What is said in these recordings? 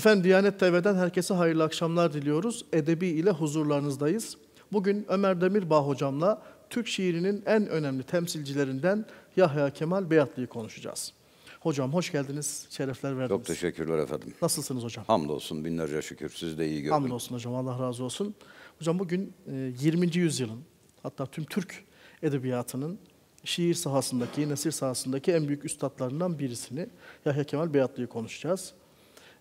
Efendim Diyanet TV'den herkese hayırlı akşamlar diliyoruz. Edebi ile huzurlarınızdayız. Bugün Ömer Demirbağ hocamla Türk şiirinin en önemli temsilcilerinden Yahya Kemal Beyatlı'yı konuşacağız. Hocam hoş geldiniz, şerefler verdiniz. Çok teşekkürler efendim. Nasılsınız hocam? Hamdolsun, binlerce şükür. Siz de iyi gördüm. Hamdolsun hocam, Allah razı olsun. Hocam bugün 20. E, yüzyılın, hatta tüm Türk edebiyatının şiir sahasındaki, nesir sahasındaki en büyük üstadlarından birisini Yahya Kemal Beyatlı'yı konuşacağız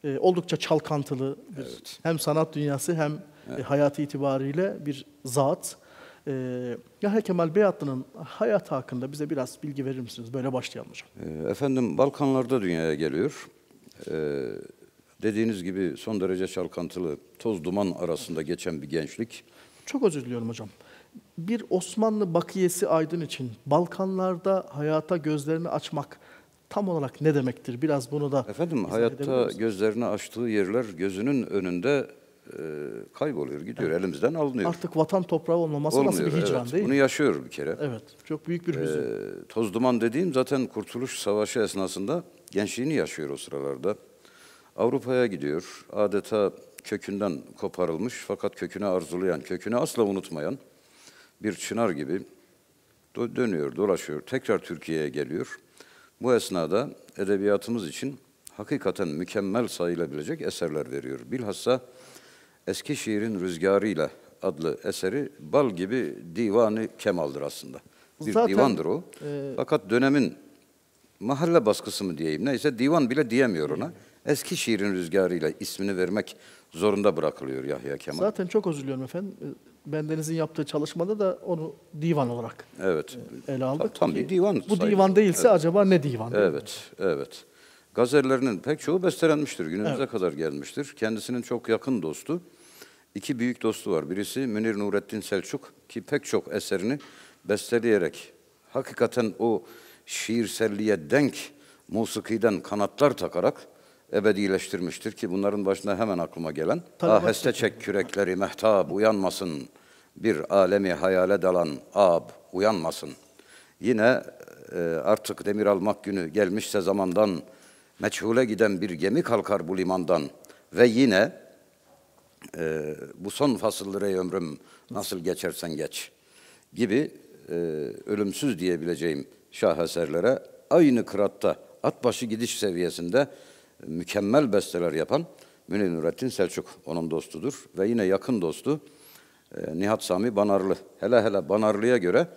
e, oldukça çalkantılı bir, evet. hem sanat dünyası hem e, evet. e, hayatı itibariyle bir zat. E, Yahya Kemal Beyatlı'nın hayatı hakkında bize biraz bilgi verir misiniz? Böyle başlayalım hocam. E, efendim Balkanlarda dünyaya geliyor. E, dediğiniz gibi son derece çalkantılı, toz duman arasında geçen bir gençlik. Çok özür diliyorum hocam. Bir Osmanlı bakiyesi aydın için Balkanlarda hayata gözlerini açmak tam olarak ne demektir? Biraz bunu da Efendim hayatta gözlerini açtığı yerler gözünün önünde e, kayboluyor, gidiyor, evet. elimizden alınıyor. Artık vatan toprağı olmaması Olmuyor, nasıl bir hicran evet. değil Bunu yaşıyor bir kere. Evet, çok büyük bir e, hüzün. Ee, toz duman dediğim zaten Kurtuluş Savaşı esnasında gençliğini yaşıyor o sıralarda. Avrupa'ya gidiyor, adeta kökünden koparılmış fakat kökünü arzulayan, kökünü asla unutmayan bir çınar gibi dönüyor, dolaşıyor, tekrar Türkiye'ye geliyor. Bu esnada edebiyatımız için hakikaten mükemmel sayılabilecek eserler veriyor. Bilhassa Eski Şiirin Rüzgarıyla adlı eseri bal gibi divanı kemaldır aslında. Bir Zaten, divandır o. E... Fakat dönemin mahalle baskısı mı diyeyim neyse divan bile diyemiyor ona. Eski şiirin rüzgarıyla ismini vermek zorunda bırakılıyor Yahya Kemal. Zaten çok özür diliyorum efendim. E, bendenizin yaptığı çalışmada da onu divan olarak evet. E, ele aldık. Tam, bir divan. Bu sayılır. divan değilse evet. acaba ne divan? Evet, evet. Gazellerinin pek çoğu bestelenmiştir. Günümüze evet. kadar gelmiştir. Kendisinin çok yakın dostu, iki büyük dostu var. Birisi Münir Nurettin Selçuk ki pek çok eserini besteleyerek hakikaten o şiirselliğe denk musikiden kanatlar takarak ebedileştirmiştir ki bunların başına hemen aklıma gelen aheste ah, şey. çek kürekleri mehtab uyanmasın bir alemi hayale dalan ab uyanmasın. Yine e, artık demir almak günü gelmişse zamandan meçhule giden bir gemi kalkar bu limandan ve yine e, bu son fasıldır ey ömrüm nasıl geçersen geç gibi e, ölümsüz diyebileceğim şaheserlere aynı kıratta at başı gidiş seviyesinde mükemmel besteler yapan Münir Nurettin Selçuk onun dostudur. Ve yine yakın dostu e, Nihat Sami Banarlı. Hele hele Banarlı'ya göre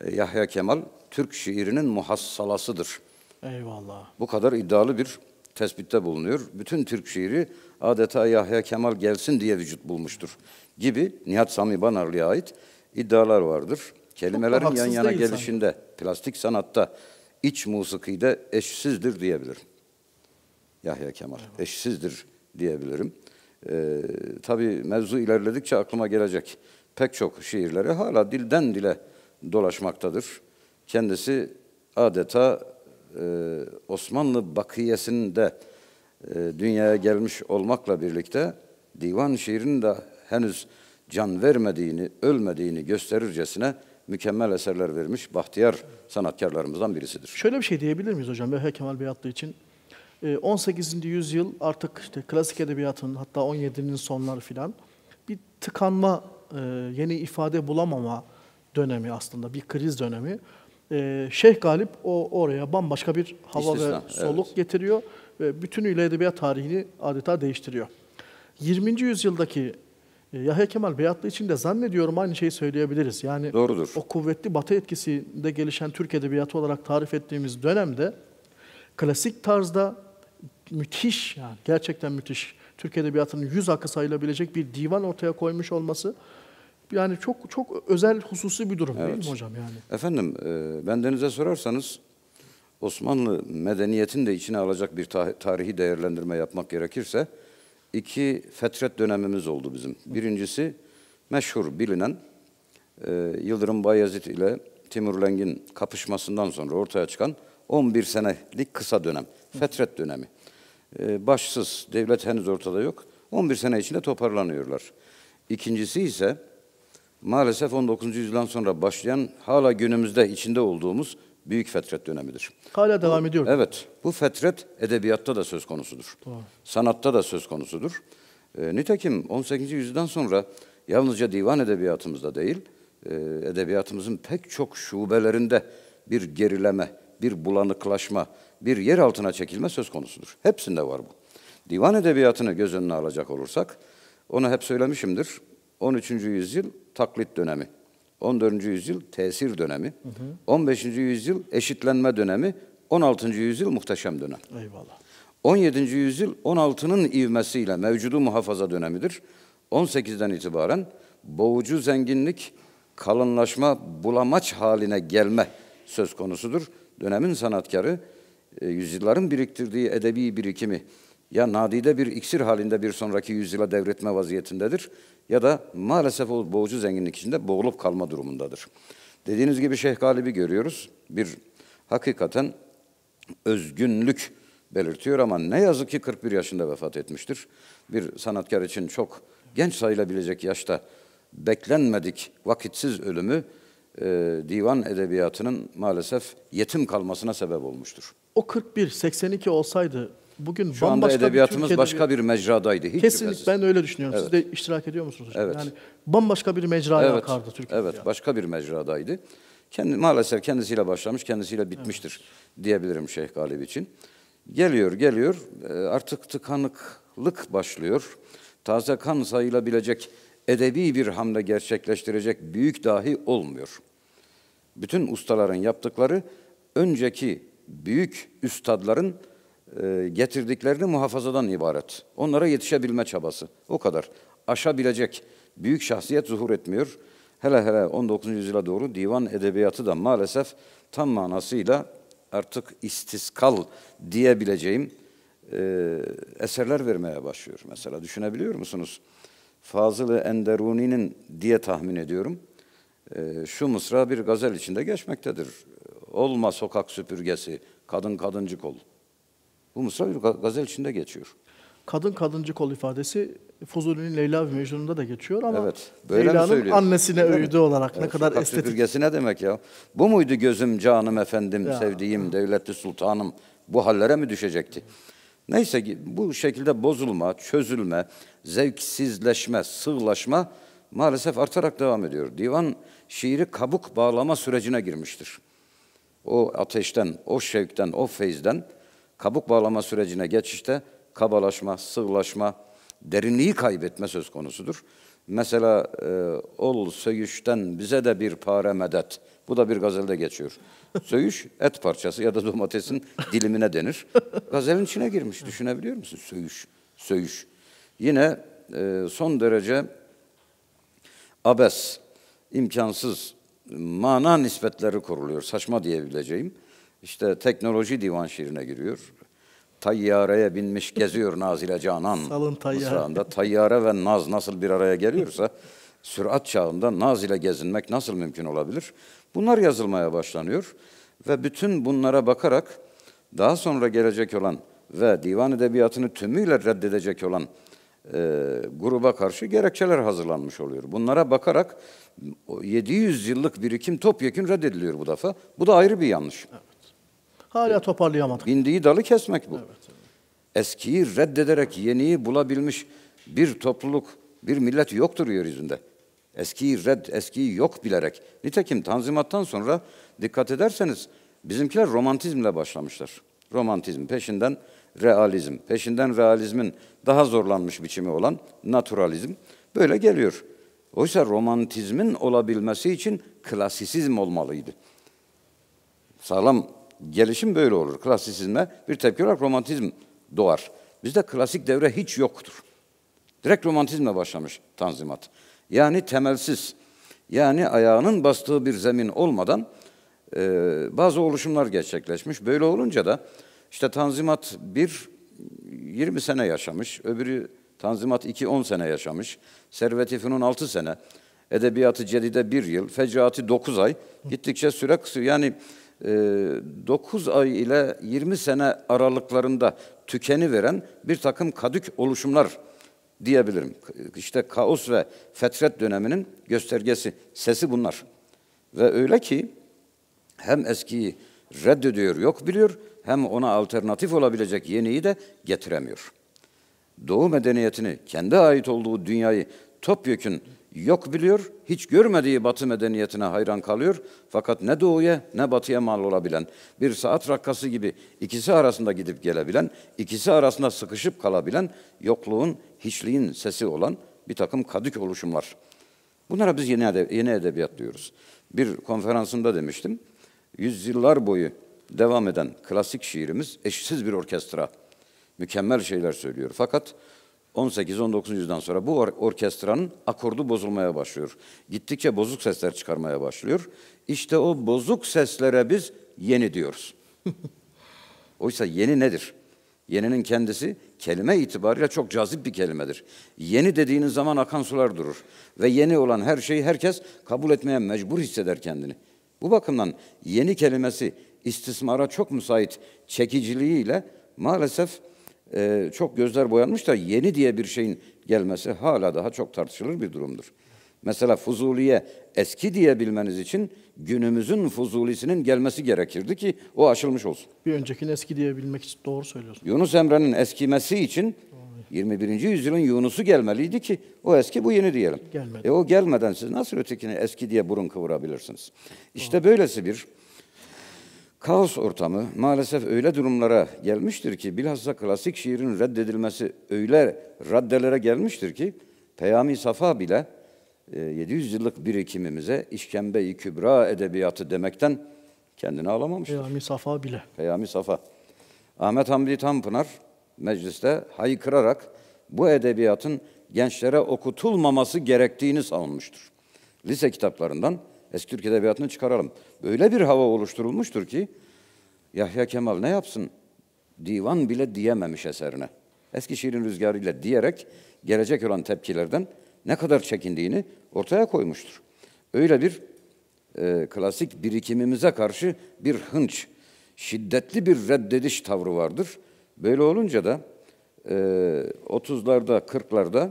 e, Yahya Kemal Türk şiirinin muhassalasıdır. Eyvallah. Bu kadar iddialı bir tespitte bulunuyor. Bütün Türk şiiri adeta Yahya Kemal gelsin diye vücut bulmuştur gibi Nihat Sami Banarlı'ya ait iddialar vardır. Kelimelerin yan yana gelişinde, sanki. plastik sanatta, iç musikide eşsizdir diyebilirim. Yahya Kemal. Eşsizdir diyebilirim. Ee, tabii mevzu ilerledikçe aklıma gelecek pek çok şiirleri hala dilden dile dolaşmaktadır. Kendisi adeta e, Osmanlı bakiyesinde e, dünyaya gelmiş olmakla birlikte divan şiirinin de henüz can vermediğini, ölmediğini gösterircesine mükemmel eserler vermiş bahtiyar sanatkarlarımızdan birisidir. Şöyle bir şey diyebilir miyiz hocam? Yahya Kemal Beyatlı için 18. Ee, yüzyıl artık işte klasik edebiyatın hatta 17'nin sonları filan bir tıkanma, e, yeni ifade bulamama dönemi aslında bir kriz dönemi. Ee, Şeyh Galip o oraya bambaşka bir hava İstisna, ve soluk evet. getiriyor ve bütünüyle edebiyat tarihini adeta değiştiriyor. 20. yüzyıldaki e, Yahya Kemal Beyatlı için de zannediyorum aynı şeyi söyleyebiliriz. Yani Doğrudur. o kuvvetli batı etkisinde gelişen Türk edebiyatı olarak tarif ettiğimiz dönemde klasik tarzda müthiş yani gerçekten müthiş. Türk Edebiyatı'nın yüz akı sayılabilecek bir divan ortaya koymuş olması yani çok çok özel hususi bir durum evet. değil mi hocam yani? Efendim e, bendenize sorarsanız Osmanlı medeniyetin de içine alacak bir tarihi değerlendirme yapmak gerekirse iki fetret dönemimiz oldu bizim. Birincisi meşhur bilinen e, Yıldırım Bayezid ile Timur Leng'in kapışmasından sonra ortaya çıkan 11 senelik kısa dönem, fetret dönemi. Ee, başsız, devlet henüz ortada yok. 11 sene içinde toparlanıyorlar. İkincisi ise maalesef 19. yüzyıldan sonra başlayan hala günümüzde içinde olduğumuz büyük fetret dönemidir. Hala devam ediyor. Evet. Bu fetret edebiyatta da söz konusudur. Doğru. Sanatta da söz konusudur. E, nitekim 18. yüzyıldan sonra yalnızca divan edebiyatımızda değil, e, edebiyatımızın pek çok şubelerinde bir gerileme, bir bulanıklaşma, bir yer altına çekilme söz konusudur. Hepsinde var bu. Divan edebiyatını göz önüne alacak olursak, onu hep söylemişimdir. 13. yüzyıl taklit dönemi, 14. yüzyıl tesir dönemi, hı hı. 15. yüzyıl eşitlenme dönemi, 16. yüzyıl muhteşem dönem. Eyvallah. 17. yüzyıl 16'nın ivmesiyle mevcudu muhafaza dönemidir. 18'den itibaren boğucu zenginlik, kalınlaşma, bulamaç haline gelme söz konusudur. Dönemin sanatkarı e, yüzyılların biriktirdiği edebi birikimi ya nadide bir iksir halinde bir sonraki yüzyıla devretme vaziyetindedir ya da maalesef o boğucu zenginlik içinde boğulup kalma durumundadır. Dediğiniz gibi Şeyh Galip'i görüyoruz. Bir hakikaten özgünlük belirtiyor ama ne yazık ki 41 yaşında vefat etmiştir. Bir sanatkar için çok genç sayılabilecek yaşta beklenmedik vakitsiz ölümü e, divan edebiyatının maalesef yetim kalmasına sebep olmuştur o 41, 82 olsaydı bugün Şu anda edebiyatımız bir başka bir mecradaydı. Hiç Kesinlikle şüphesiz. ben öyle düşünüyorum. Evet. Siz de iştirak ediyor musunuz hocam? Evet. Yani bambaşka bir mecraya evet. akardı Türkiye. Evet, yani. başka bir mecradaydı. Kendi, maalesef kendisiyle başlamış, kendisiyle bitmiştir evet. diyebilirim Şeyh Galip için. Geliyor, geliyor. E, artık tıkanıklık başlıyor. Taze kan sayılabilecek edebi bir hamle gerçekleştirecek büyük dahi olmuyor. Bütün ustaların yaptıkları önceki büyük üstadların e, getirdiklerini muhafazadan ibaret. Onlara yetişebilme çabası. O kadar. Aşabilecek büyük şahsiyet zuhur etmiyor. Hele hele 19. yüzyıla doğru divan edebiyatı da maalesef tam manasıyla artık istiskal diyebileceğim e, eserler vermeye başlıyor. Mesela düşünebiliyor musunuz? Fazıl-ı Enderuni'nin diye tahmin ediyorum. E, şu mısra bir gazel içinde geçmektedir. Olma sokak süpürgesi, kadın kadıncık ol. Bu Mısra bir gazel içinde geçiyor. Kadın kadıncık ol ifadesi Fuzuli'nin Leyla ve Mecnun'da da geçiyor ama evet, Leyla'nın annesine öyle öğüdü olarak evet, ne kadar sokak estetik. Süpürgesi ne demek ya? Bu muydu gözüm, canım, efendim, ya. sevdiğim, devletli sultanım? Bu hallere mi düşecekti? Neyse ki bu şekilde bozulma, çözülme, zevksizleşme, sığlaşma maalesef artarak devam ediyor. Divan şiiri kabuk bağlama sürecine girmiştir o ateşten, o şevkten, o feyzden kabuk bağlama sürecine geçişte kabalaşma, sığlaşma, derinliği kaybetme söz konusudur. Mesela e, ol söğüşten bize de bir pare medet. Bu da bir gazelde geçiyor. Söğüş et parçası ya da domatesin dilimine denir. Gazelin içine girmiş düşünebiliyor musun? Söğüş, söğüş. Yine e, son derece abes, imkansız, mana nispetleri kuruluyor. Saçma diyebileceğim. İşte teknoloji divan şiirine giriyor. Tayyareye binmiş geziyor Nazile Canan. Salın tayyare. Tayyare ve naz nasıl bir araya geliyorsa sürat çağında naz ile gezinmek nasıl mümkün olabilir? Bunlar yazılmaya başlanıyor ve bütün bunlara bakarak daha sonra gelecek olan ve divan edebiyatını tümüyle reddedecek olan e, gruba karşı gerekçeler hazırlanmış oluyor. Bunlara bakarak 700 yıllık birikim topyekun reddediliyor bu defa. Bu da ayrı bir yanlış. Evet. Hala toparlayamadık. Bindiği dalı kesmek bu. Evet, evet. Eskiyi reddederek yeniyi bulabilmiş bir topluluk, bir millet yoktur yeryüzünde. Eskiyi red, eskiyi yok bilerek. Nitekim Tanzimat'tan sonra dikkat ederseniz bizimkiler romantizmle başlamışlar. Romantizm peşinden realizm, peşinden realizmin daha zorlanmış biçimi olan naturalizm böyle geliyor. Oysa romantizmin olabilmesi için klasisizm olmalıydı. Sağlam gelişim böyle olur. Klasisizme bir tepki olarak romantizm doğar. Bizde klasik devre hiç yoktur. Direkt romantizmle başlamış tanzimat. Yani temelsiz, yani ayağının bastığı bir zemin olmadan e, bazı oluşumlar gerçekleşmiş. Böyle olunca da işte tanzimat bir 20 sene yaşamış, öbürü Tanzimat 2 10 sene yaşamış. Servet-i Fünun 6 sene. Edebiyatı Cedide 1 yıl. Fecaati 9 ay. Gittikçe süre kısıyor. Yani e, ay ile 20 sene aralıklarında tükeni veren bir takım kadük oluşumlar diyebilirim. İşte kaos ve fetret döneminin göstergesi, sesi bunlar. Ve öyle ki hem eskiyi reddediyor, yok biliyor, hem ona alternatif olabilecek yeniyi de getiremiyor.'' Doğu medeniyetini, kendi ait olduğu dünyayı topyekün yok biliyor, hiç görmediği batı medeniyetine hayran kalıyor. Fakat ne doğuya ne batıya mal olabilen, bir saat rakkası gibi ikisi arasında gidip gelebilen, ikisi arasında sıkışıp kalabilen, yokluğun, hiçliğin sesi olan bir takım kadık oluşumlar. Bunlara biz yeni, edeb- yeni edebiyat diyoruz. Bir konferansımda demiştim, yüzyıllar boyu devam eden klasik şiirimiz eşsiz bir orkestra Mükemmel şeyler söylüyor. Fakat 18-19. yüzyıldan sonra bu or orkestranın akordu bozulmaya başlıyor. Gittikçe bozuk sesler çıkarmaya başlıyor. İşte o bozuk seslere biz yeni diyoruz. Oysa yeni nedir? Yeninin kendisi kelime itibariyle çok cazip bir kelimedir. Yeni dediğiniz zaman akan sular durur. Ve yeni olan her şeyi herkes kabul etmeye mecbur hisseder kendini. Bu bakımdan yeni kelimesi istismara çok müsait çekiciliğiyle maalesef e, çok gözler boyanmış da yeni diye bir şeyin gelmesi hala daha çok tartışılır bir durumdur. Mesela Fuzuli'ye eski diyebilmeniz için günümüzün Fuzuli'sinin gelmesi gerekirdi ki o aşılmış olsun. Bir öncekini eski diyebilmek için doğru söylüyorsun. Yunus Emre'nin eskimesi için 21. yüzyılın Yunus'u gelmeliydi ki o eski bu yeni diyelim. Gelmedi. E o gelmeden siz nasıl ötekini eski diye burun kıvırabilirsiniz? İşte doğru. böylesi bir Kaos ortamı maalesef öyle durumlara gelmiştir ki bilhassa klasik şiirin reddedilmesi öyle raddelere gelmiştir ki Peyami Safa bile 700 e, yıllık birikimimize işkembe-i kübra edebiyatı demekten kendini alamamıştır. Peyami Safa bile. Peyami Safa. Ahmet Hamdi Tanpınar mecliste haykırarak bu edebiyatın gençlere okutulmaması gerektiğini savunmuştur. Lise kitaplarından Eski Türk Edebiyatı'nı çıkaralım. Böyle bir hava oluşturulmuştur ki Yahya Kemal ne yapsın? Divan bile diyememiş eserine. Eski şiirin rüzgarıyla diyerek gelecek olan tepkilerden ne kadar çekindiğini ortaya koymuştur. Öyle bir e, klasik birikimimize karşı bir hınç, şiddetli bir reddediş tavrı vardır. Böyle olunca da e, 30'larda, 40'larda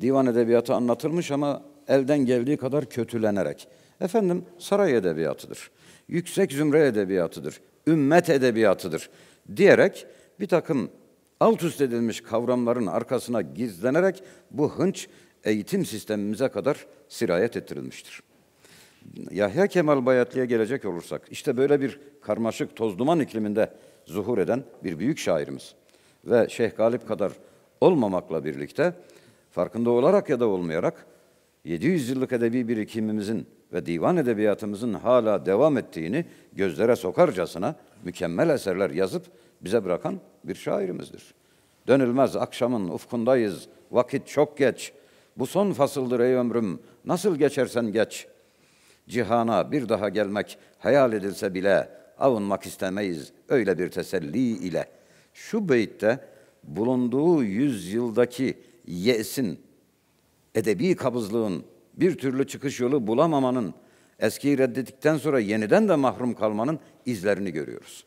divan edebiyatı anlatılmış ama elden geldiği kadar kötülenerek. Efendim saray edebiyatıdır, yüksek zümre edebiyatıdır, ümmet edebiyatıdır diyerek bir takım alt üst edilmiş kavramların arkasına gizlenerek bu hınç eğitim sistemimize kadar sirayet ettirilmiştir. Yahya Kemal Bayatlı'ya gelecek olursak, işte böyle bir karmaşık toz duman ikliminde zuhur eden bir büyük şairimiz ve Şeyh Galip kadar olmamakla birlikte farkında olarak ya da olmayarak 700 yıllık edebi birikimimizin ve divan edebiyatımızın hala devam ettiğini gözlere sokarcasına mükemmel eserler yazıp bize bırakan bir şairimizdir. Dönülmez akşamın ufkundayız, vakit çok geç. Bu son fasıldır ey ömrüm, nasıl geçersen geç. Cihana bir daha gelmek hayal edilse bile avunmak istemeyiz öyle bir teselli ile. Şu beyitte bulunduğu yüzyıldaki yesin edebi kabızlığın, bir türlü çıkış yolu bulamamanın, eskiyi reddettikten sonra yeniden de mahrum kalmanın izlerini görüyoruz.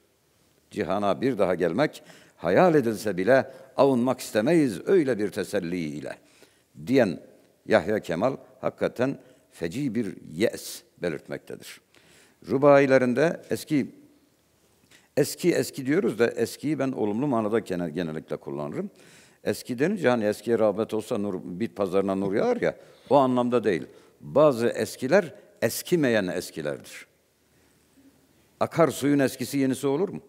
Cihana bir daha gelmek, hayal edilse bile avunmak istemeyiz öyle bir teselliyle. Diyen Yahya Kemal hakikaten feci bir yes belirtmektedir. Rubailerinde eski eski eski diyoruz da eskiyi ben olumlu manada genellikle kullanırım. Eski denince hani eskiye rağbet olsa nur, bit pazarına nur yağar ya, o anlamda değil. Bazı eskiler eskimeyen eskilerdir. Akar suyun eskisi yenisi olur mu?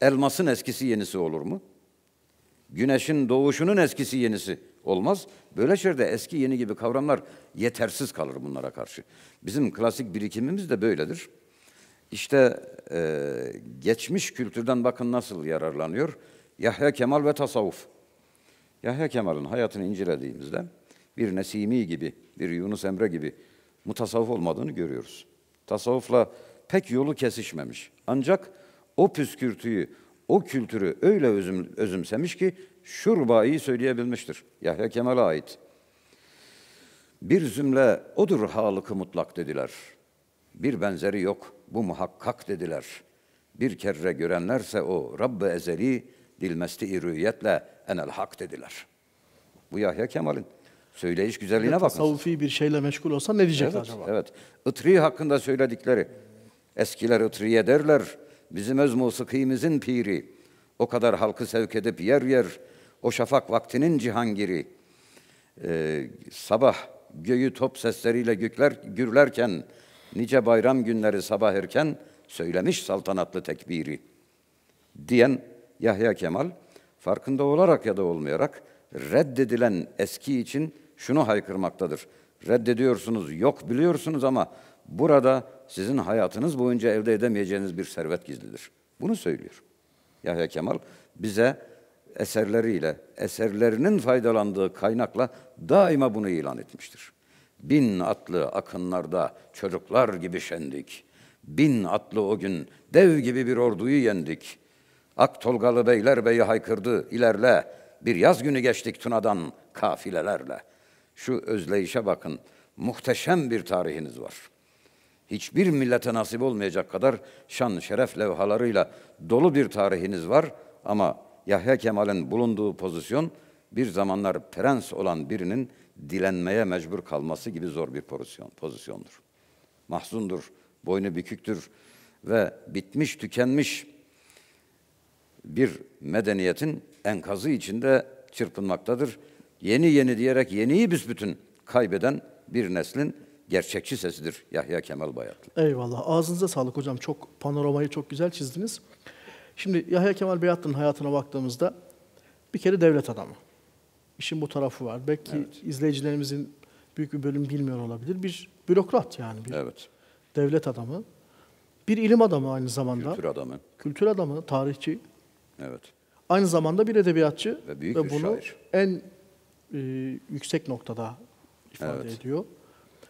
Elmasın eskisi yenisi olur mu? Güneşin doğuşunun eskisi yenisi olmaz. Böyle şeylerde eski yeni gibi kavramlar yetersiz kalır bunlara karşı. Bizim klasik birikimimiz de böyledir. İşte e, geçmiş kültürden bakın nasıl yararlanıyor. Yahya Kemal ve tasavvuf. Yahya Kemal'in hayatını incelediğimizde bir Nesimi gibi, bir Yunus Emre gibi mutasavvuf olmadığını görüyoruz. Tasavvufla pek yolu kesişmemiş. Ancak o püskürtüyü, o kültürü öyle özüm, özümsemiş ki şurbayı söyleyebilmiştir. Yahya Kemal'e ait. Bir zümle odur halıkı mutlak dediler. Bir benzeri yok, bu muhakkak dediler. Bir kere görenlerse o Rabb-i Ezeli, dilmesti rüyetle enel hak dediler. Bu Yahya Kemal'in söyleyiş güzelliğine evet, bakın. Tasavvufi bir şeyle meşgul olsa ne diyecek evet, acaba? Evet. Itri hakkında söyledikleri. Eskiler Itriye derler. Bizim öz musikimizin piri. O kadar halkı sevk edip yer yer o şafak vaktinin cihangiri. Ee, sabah göğü top sesleriyle gükler, gürlerken nice bayram günleri sabah erken söylemiş saltanatlı tekbiri diyen Yahya Kemal farkında olarak ya da olmayarak reddedilen eski için şunu haykırmaktadır. Reddediyorsunuz, yok biliyorsunuz ama burada sizin hayatınız boyunca elde edemeyeceğiniz bir servet gizlidir. Bunu söylüyor Yahya Kemal. Bize eserleriyle, eserlerinin faydalandığı kaynakla daima bunu ilan etmiştir. Bin atlı akınlarda çocuklar gibi şendik. Bin atlı o gün dev gibi bir orduyu yendik. Ak Tolgalı'da beyler beyi haykırdı, ilerle. Bir yaz günü geçtik Tuna'dan kafilelerle. Şu özleyişe bakın, muhteşem bir tarihiniz var. Hiçbir millete nasip olmayacak kadar şan, şeref levhalarıyla dolu bir tarihiniz var ama Yahya Kemal'in bulunduğu pozisyon bir zamanlar prens olan birinin dilenmeye mecbur kalması gibi zor bir pozisyon, pozisyondur. Mahzundur, boynu büküktür ve bitmiş, tükenmiş bir medeniyetin enkazı içinde çırpınmaktadır. Yeni yeni diyerek yeniyi biz bütün kaybeden bir neslin gerçekçi sesidir Yahya Kemal Bayatlı. Eyvallah. Ağzınıza sağlık hocam. Çok panoramayı çok güzel çizdiniz. Şimdi Yahya Kemal Bayatlı'nın hayatına baktığımızda bir kere devlet adamı. İşin bu tarafı var. Belki evet. izleyicilerimizin büyük bir bölüm bilmiyor olabilir. Bir bürokrat yani bir evet. devlet adamı. Bir ilim adamı aynı zamanda. Kültür adamı. Kültür adamı, tarihçi. Evet. Aynı zamanda bir edebiyatçı ve, büyük ve bir bunu şair. en e, yüksek noktada ifade evet. ediyor.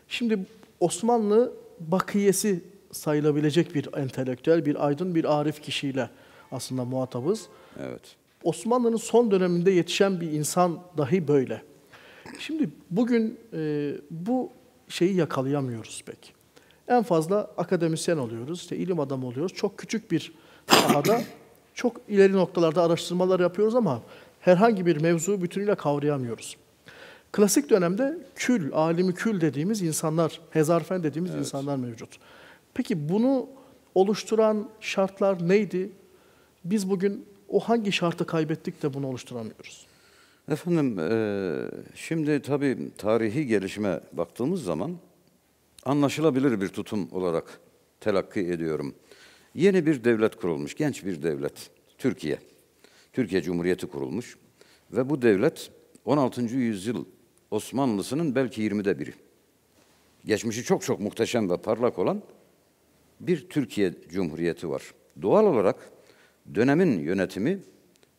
Şimdi Osmanlı bakiyesi sayılabilecek bir entelektüel, bir aydın, bir arif kişiyle aslında muhatabız. Evet. Osmanlı'nın son döneminde yetişen bir insan dahi böyle. Şimdi bugün e, bu şeyi yakalayamıyoruz pek. En fazla akademisyen oluyoruz, işte ilim adamı oluyoruz. Çok küçük bir sahada Çok ileri noktalarda araştırmalar yapıyoruz ama herhangi bir mevzuyu bütünüyle kavrayamıyoruz. Klasik dönemde kül, alimi kül dediğimiz insanlar, hezarfen dediğimiz evet. insanlar mevcut. Peki bunu oluşturan şartlar neydi? Biz bugün o hangi şartı kaybettik de bunu oluşturamıyoruz? Efendim, e, şimdi tabii tarihi gelişime baktığımız zaman anlaşılabilir bir tutum olarak telakki ediyorum. Yeni bir devlet kurulmuş, genç bir devlet. Türkiye. Türkiye Cumhuriyeti kurulmuş. Ve bu devlet 16. yüzyıl Osmanlısının belki 20'de biri. Geçmişi çok çok muhteşem ve parlak olan bir Türkiye Cumhuriyeti var. Doğal olarak dönemin yönetimi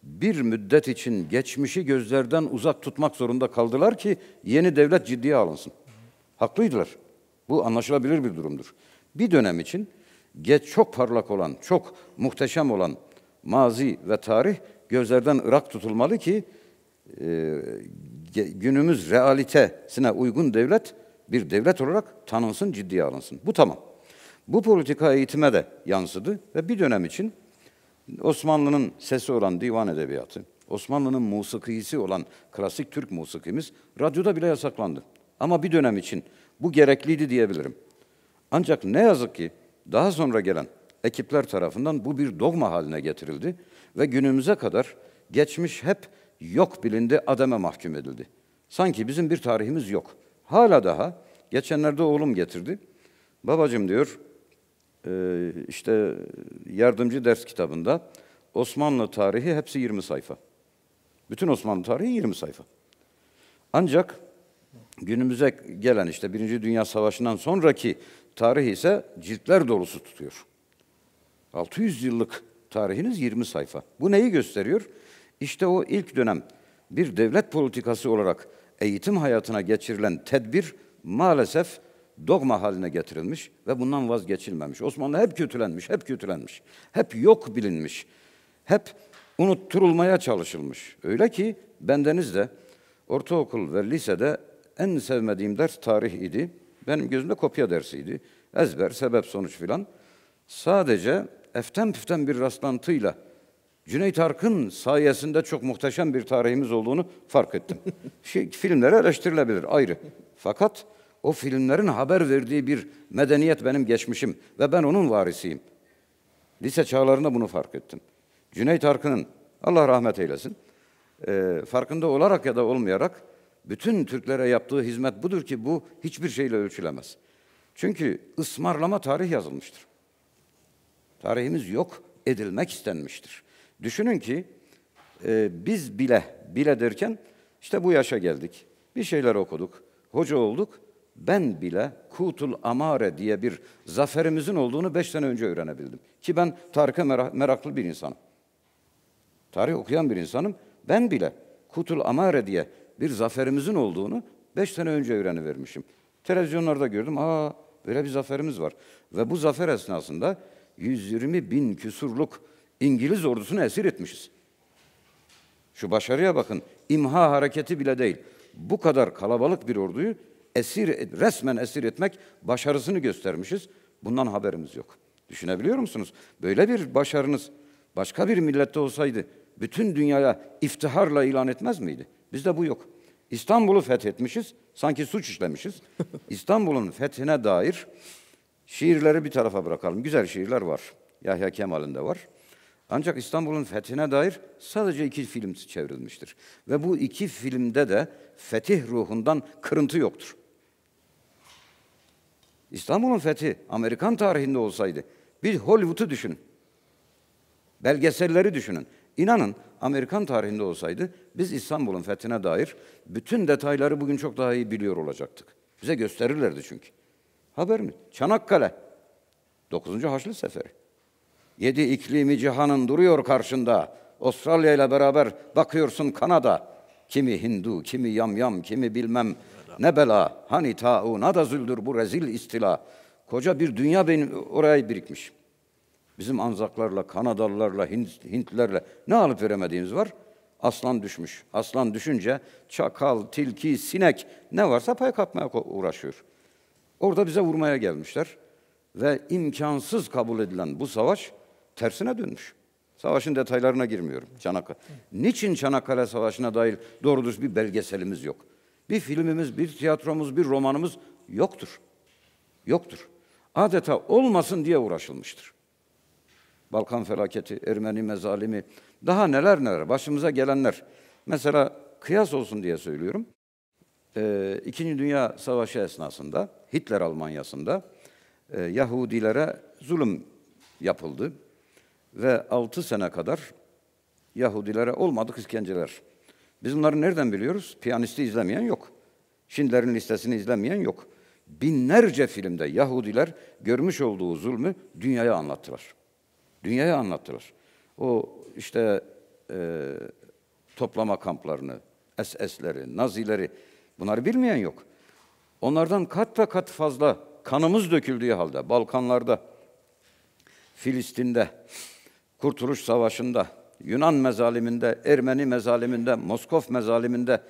bir müddet için geçmişi gözlerden uzak tutmak zorunda kaldılar ki yeni devlet ciddiye alınsın. Haklıydılar. Bu anlaşılabilir bir durumdur. Bir dönem için geç çok parlak olan, çok muhteşem olan mazi ve tarih gözlerden ırak tutulmalı ki e, günümüz realitesine uygun devlet bir devlet olarak tanınsın, ciddiye alınsın. Bu tamam. Bu politika eğitime de yansıdı ve bir dönem için Osmanlı'nın sesi olan divan edebiyatı, Osmanlı'nın musikisi olan klasik Türk musikimiz radyoda bile yasaklandı. Ama bir dönem için bu gerekliydi diyebilirim. Ancak ne yazık ki daha sonra gelen ekipler tarafından bu bir dogma haline getirildi ve günümüze kadar geçmiş hep yok bilindi, ademe mahkum edildi. Sanki bizim bir tarihimiz yok. Hala daha geçenlerde oğlum getirdi. Babacım diyor, e, işte yardımcı ders kitabında Osmanlı tarihi hepsi 20 sayfa. Bütün Osmanlı tarihi 20 sayfa. Ancak günümüze gelen işte Birinci Dünya Savaşı'ndan sonraki Tarih ise ciltler dolusu tutuyor. 600 yıllık tarihiniz 20 sayfa. Bu neyi gösteriyor? İşte o ilk dönem bir devlet politikası olarak eğitim hayatına geçirilen tedbir maalesef dogma haline getirilmiş ve bundan vazgeçilmemiş. Osmanlı hep kötülenmiş, hep kötülenmiş. Hep yok bilinmiş. Hep unutturulmaya çalışılmış. Öyle ki bendeniz de ortaokul ve lisede en sevmediğim ders tarih idi. Benim gözümde kopya dersiydi. Ezber, sebep, sonuç filan. Sadece eften püften bir rastlantıyla Cüneyt Arkın sayesinde çok muhteşem bir tarihimiz olduğunu fark ettim. şey, filmlere eleştirilebilir ayrı. Fakat o filmlerin haber verdiği bir medeniyet benim geçmişim ve ben onun varisiyim. Lise çağlarında bunu fark ettim. Cüneyt Arkın'ın, Allah rahmet eylesin, e, farkında olarak ya da olmayarak bütün Türklere yaptığı hizmet budur ki bu hiçbir şeyle ölçülemez. Çünkü ısmarlama tarih yazılmıştır. Tarihimiz yok edilmek istenmiştir. Düşünün ki e, biz bile, bile derken işte bu yaşa geldik. Bir şeyler okuduk, hoca olduk. Ben bile Kutul Amare diye bir zaferimizin olduğunu beş sene önce öğrenebildim. Ki ben tarihe meraklı bir insanım. Tarih okuyan bir insanım. Ben bile Kutul Amare diye bir zaferimizin olduğunu beş sene önce öğrenivermişim. Televizyonlarda gördüm, aa böyle bir zaferimiz var. Ve bu zafer esnasında 120 bin küsurluk İngiliz ordusunu esir etmişiz. Şu başarıya bakın, imha hareketi bile değil. Bu kadar kalabalık bir orduyu esir, resmen esir etmek başarısını göstermişiz. Bundan haberimiz yok. Düşünebiliyor musunuz? Böyle bir başarınız başka bir millette olsaydı bütün dünyaya iftiharla ilan etmez miydi? Bizde bu yok. İstanbul'u fethetmişiz. Sanki suç işlemişiz. İstanbul'un fethine dair şiirleri bir tarafa bırakalım. Güzel şiirler var. Yahya Kemal'in de var. Ancak İstanbul'un fethine dair sadece iki film çevrilmiştir. Ve bu iki filmde de fetih ruhundan kırıntı yoktur. İstanbul'un fethi Amerikan tarihinde olsaydı bir Hollywood'u düşünün. Belgeselleri düşünün. İnanın Amerikan tarihinde olsaydı biz İstanbul'un fethine dair bütün detayları bugün çok daha iyi biliyor olacaktık. Bize gösterirlerdi çünkü. Haber mi? Çanakkale. 9. Haçlı Seferi. Yedi iklimi cihanın duruyor karşında. Avustralya ile beraber bakıyorsun Kanada. Kimi Hindu, kimi yamyam, kimi bilmem ne bela. Hani tauna da züldür bu rezil istila. Koca bir dünya benim oraya birikmiş. Bizim Anzaklarla, Kanadalılarla, Hintlerle ne alıp veremediğimiz var? Aslan düşmüş. Aslan düşünce çakal, tilki, sinek ne varsa pay kapmaya uğraşıyor. Orada bize vurmaya gelmişler. Ve imkansız kabul edilen bu savaş tersine dönmüş. Savaşın detaylarına girmiyorum. Çanakkale. Niçin Çanakkale Savaşı'na dair doğru bir belgeselimiz yok? Bir filmimiz, bir tiyatromuz, bir romanımız yoktur. Yoktur. Adeta olmasın diye uğraşılmıştır. Balkan felaketi, Ermeni mezalimi, daha neler neler, başımıza gelenler. Mesela kıyas olsun diye söylüyorum. Ee, İkinci Dünya Savaşı esnasında, Hitler Almanya'sında e, Yahudilere zulüm yapıldı. Ve 6 sene kadar Yahudilere olmadık işkenceler. Biz bunları nereden biliyoruz? Piyanisti izlemeyen yok. Şindler'in listesini izlemeyen yok. Binlerce filmde Yahudiler görmüş olduğu zulmü dünyaya anlattılar. Dünyaya anlattılar. O işte e, toplama kamplarını, SS'leri, Nazileri bunları bilmeyen yok. Onlardan kat ve kat fazla kanımız döküldüğü halde Balkanlarda, Filistin'de, Kurtuluş Savaşı'nda, Yunan mezaliminde, Ermeni mezaliminde, Moskov mezaliminde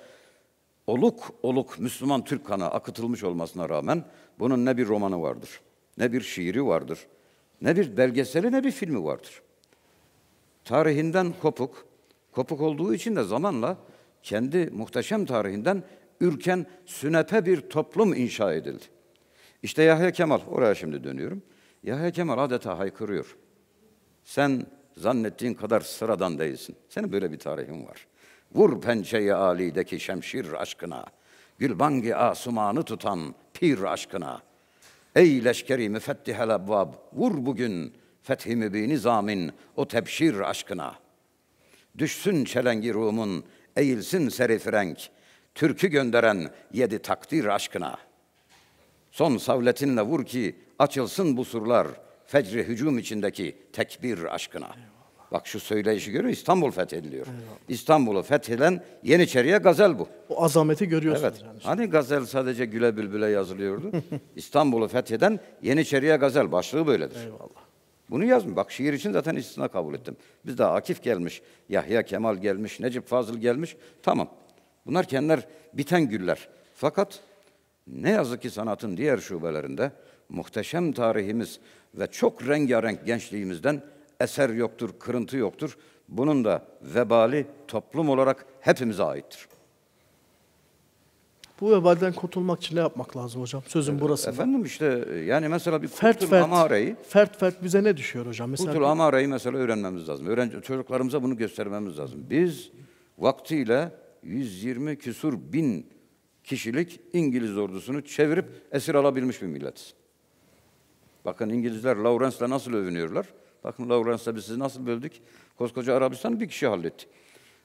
oluk oluk Müslüman Türk kanı akıtılmış olmasına rağmen bunun ne bir romanı vardır, ne bir şiiri vardır, ne bir belgeseli ne bir filmi vardır. Tarihinden kopuk, kopuk olduğu için de zamanla kendi muhteşem tarihinden ürken sünepe bir toplum inşa edildi. İşte Yahya Kemal, oraya şimdi dönüyorum. Yahya Kemal adeta haykırıyor. Sen zannettiğin kadar sıradan değilsin. Senin böyle bir tarihin var. Vur pençeyi alideki şemşir aşkına. Gülbangi asumanı tutan pir aşkına.'' Ey leşkeri müfettihel ebvab, vur bugün fethi mübini zamin o tebşir aşkına. Düşsün çelengi Rum'un, eğilsin seri renk, türkü gönderen yedi takdir aşkına. Son savletinle vur ki açılsın bu surlar, fecri hücum içindeki tekbir aşkına.'' Bak şu söyleyişi görüyor İstanbul fethediliyor. Eyvallah. İstanbul'u fethilen Yeniçeri'ye gazel bu. O azameti görüyorsunuz. Evet. Yani Hani gazel sadece güle bülbüle yazılıyordu. İstanbul'u fetheden Yeniçeri'ye gazel başlığı böyledir. Eyvallah. Bunu yazmıyor. Bak şiir için zaten istisna kabul ettim. Biz daha Akif gelmiş, Yahya Kemal gelmiş, Necip Fazıl gelmiş. Tamam. Bunlar kendiler biten güller. Fakat ne yazık ki sanatın diğer şubelerinde muhteşem tarihimiz ve çok rengarenk gençliğimizden eser yoktur, kırıntı yoktur. Bunun da vebali toplum olarak hepimize aittir. Bu vebalden kurtulmak için ne yapmak lazım hocam? Sözün ee, burası. Efendim işte e, yani mesela bir fert, kutul fert, amareyi. Fert fert bize ne düşüyor hocam? Mesela kutul amareyi mesela öğrenmemiz lazım. Öğrenci, çocuklarımıza bunu göstermemiz lazım. Biz vaktiyle 120 küsur bin kişilik İngiliz ordusunu çevirip esir alabilmiş bir milletiz. Bakın İngilizler Lawrence'la nasıl övünüyorlar? Bakın Lawrence'da biz sizi nasıl böldük? Koskoca Arabistan'ı bir kişi halletti.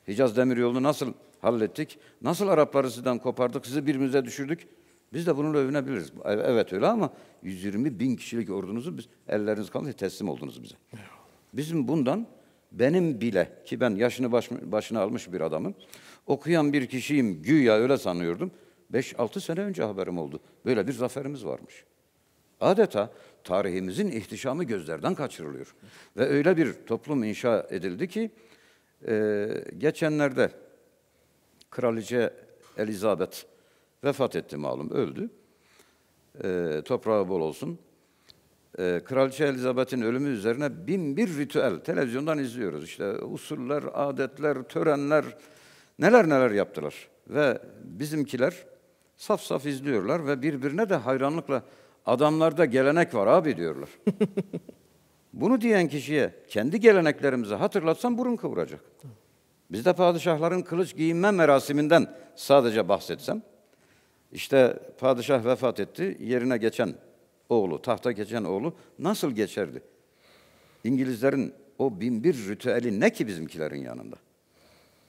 Hicaz Demiryolu'nu nasıl hallettik? Nasıl Arapları sizden kopardık, sizi birbirimize düşürdük? Biz de bununla övünebiliriz. Evet öyle ama 120 bin kişilik ordunuzu biz elleriniz kalınca teslim oldunuz bize. Bizim bundan benim bile ki ben yaşını baş, başına almış bir adamım. Okuyan bir kişiyim güya öyle sanıyordum. 5-6 sene önce haberim oldu. Böyle bir zaferimiz varmış. Adeta tarihimizin ihtişamı gözlerden kaçırılıyor. Ve öyle bir toplum inşa edildi ki e, geçenlerde Kraliçe Elizabeth vefat etti malum, öldü. E, toprağı bol olsun. E, Kraliçe Elizabeth'in ölümü üzerine bin bir ritüel, televizyondan izliyoruz. İşte usuller, adetler, törenler, neler neler yaptılar. Ve bizimkiler saf saf izliyorlar ve birbirine de hayranlıkla Adamlarda gelenek var abi diyorlar. Bunu diyen kişiye kendi geleneklerimizi hatırlatsan burun kıvıracak. Biz de padişahların kılıç giyinme merasiminden sadece bahsetsem, işte padişah vefat etti, yerine geçen oğlu, tahta geçen oğlu nasıl geçerdi? İngilizlerin o bin bir ritüeli ne ki bizimkilerin yanında?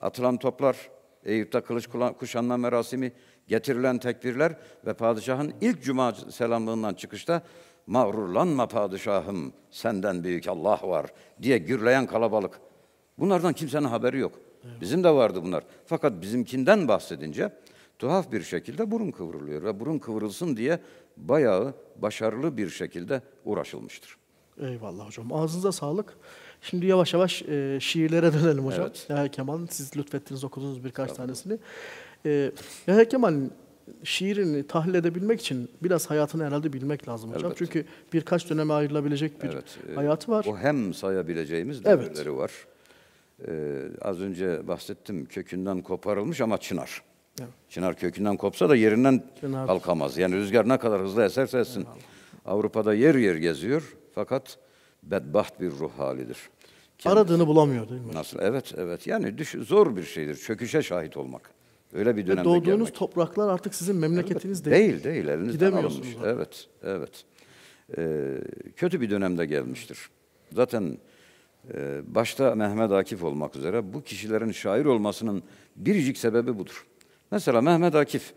Atılan toplar, Eyüp'te kılıç kuşanma merasimi, getirilen tekbirler ve padişahın ilk cuma selamlığından çıkışta mağrurlanma padişahım senden büyük Allah var diye gürleyen kalabalık. Bunlardan kimsenin haberi yok. Bizim de vardı bunlar. Fakat bizimkinden bahsedince tuhaf bir şekilde burun kıvrılıyor ve burun kıvrılsın diye bayağı başarılı bir şekilde uğraşılmıştır. Eyvallah hocam. Ağzınıza sağlık. Şimdi yavaş yavaş e, şiirlere dönelim hocam. Evet. Ya, Kemal siz lütfettiniz okudunuz birkaç tanesini. E, ee, Yahya Kemal'in şiirini tahlil edebilmek için biraz hayatını herhalde bilmek lazım hocam. Evet. Çünkü birkaç döneme ayrılabilecek bir evet, e, hayatı var. O hem sayabileceğimiz devirleri evet. var. Ee, az önce bahsettim kökünden koparılmış ama çınar. Evet. Çınar kökünden kopsa da yerinden çınar. kalkamaz. Yani rüzgar ne kadar hızlı eserse etsin. Avrupa'da yer yer geziyor fakat bedbaht bir ruh halidir. Kendisi. Aradığını bulamıyor değil mi? Nasıl? Evet, evet. Yani düş, zor bir şeydir çöküşe şahit olmak. Öyle bir dönemde doğduğunuz gelmek. topraklar artık sizin memleketiniz evet, değil. Değil, değil. Elinizden Evet, evet. Ee, kötü bir dönemde gelmiştir. Zaten e, başta Mehmet Akif olmak üzere bu kişilerin şair olmasının biricik sebebi budur. Mesela Mehmet Akif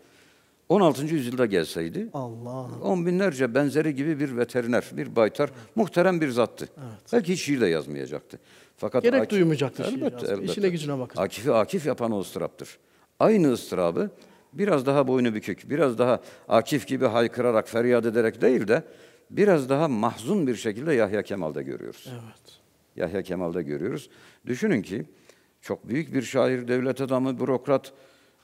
16. yüzyılda gelseydi, Allah. on binlerce benzeri gibi bir veteriner, bir baytar, muhterem bir zattı. Evet. Belki hiç şiir de yazmayacaktı. Fakat Gerek Akif, duymayacaktı elbette, şiir elbette. İşine gücüne bakın. Akif'i Akif yapan o ıstıraptır. Aynı ıstırabı biraz daha boynu bükük, biraz daha Akif gibi haykırarak, feryat ederek değil de biraz daha mahzun bir şekilde Yahya Kemal'de görüyoruz. Evet. Yahya Kemal'de görüyoruz. Düşünün ki çok büyük bir şair, devlet adamı, bürokrat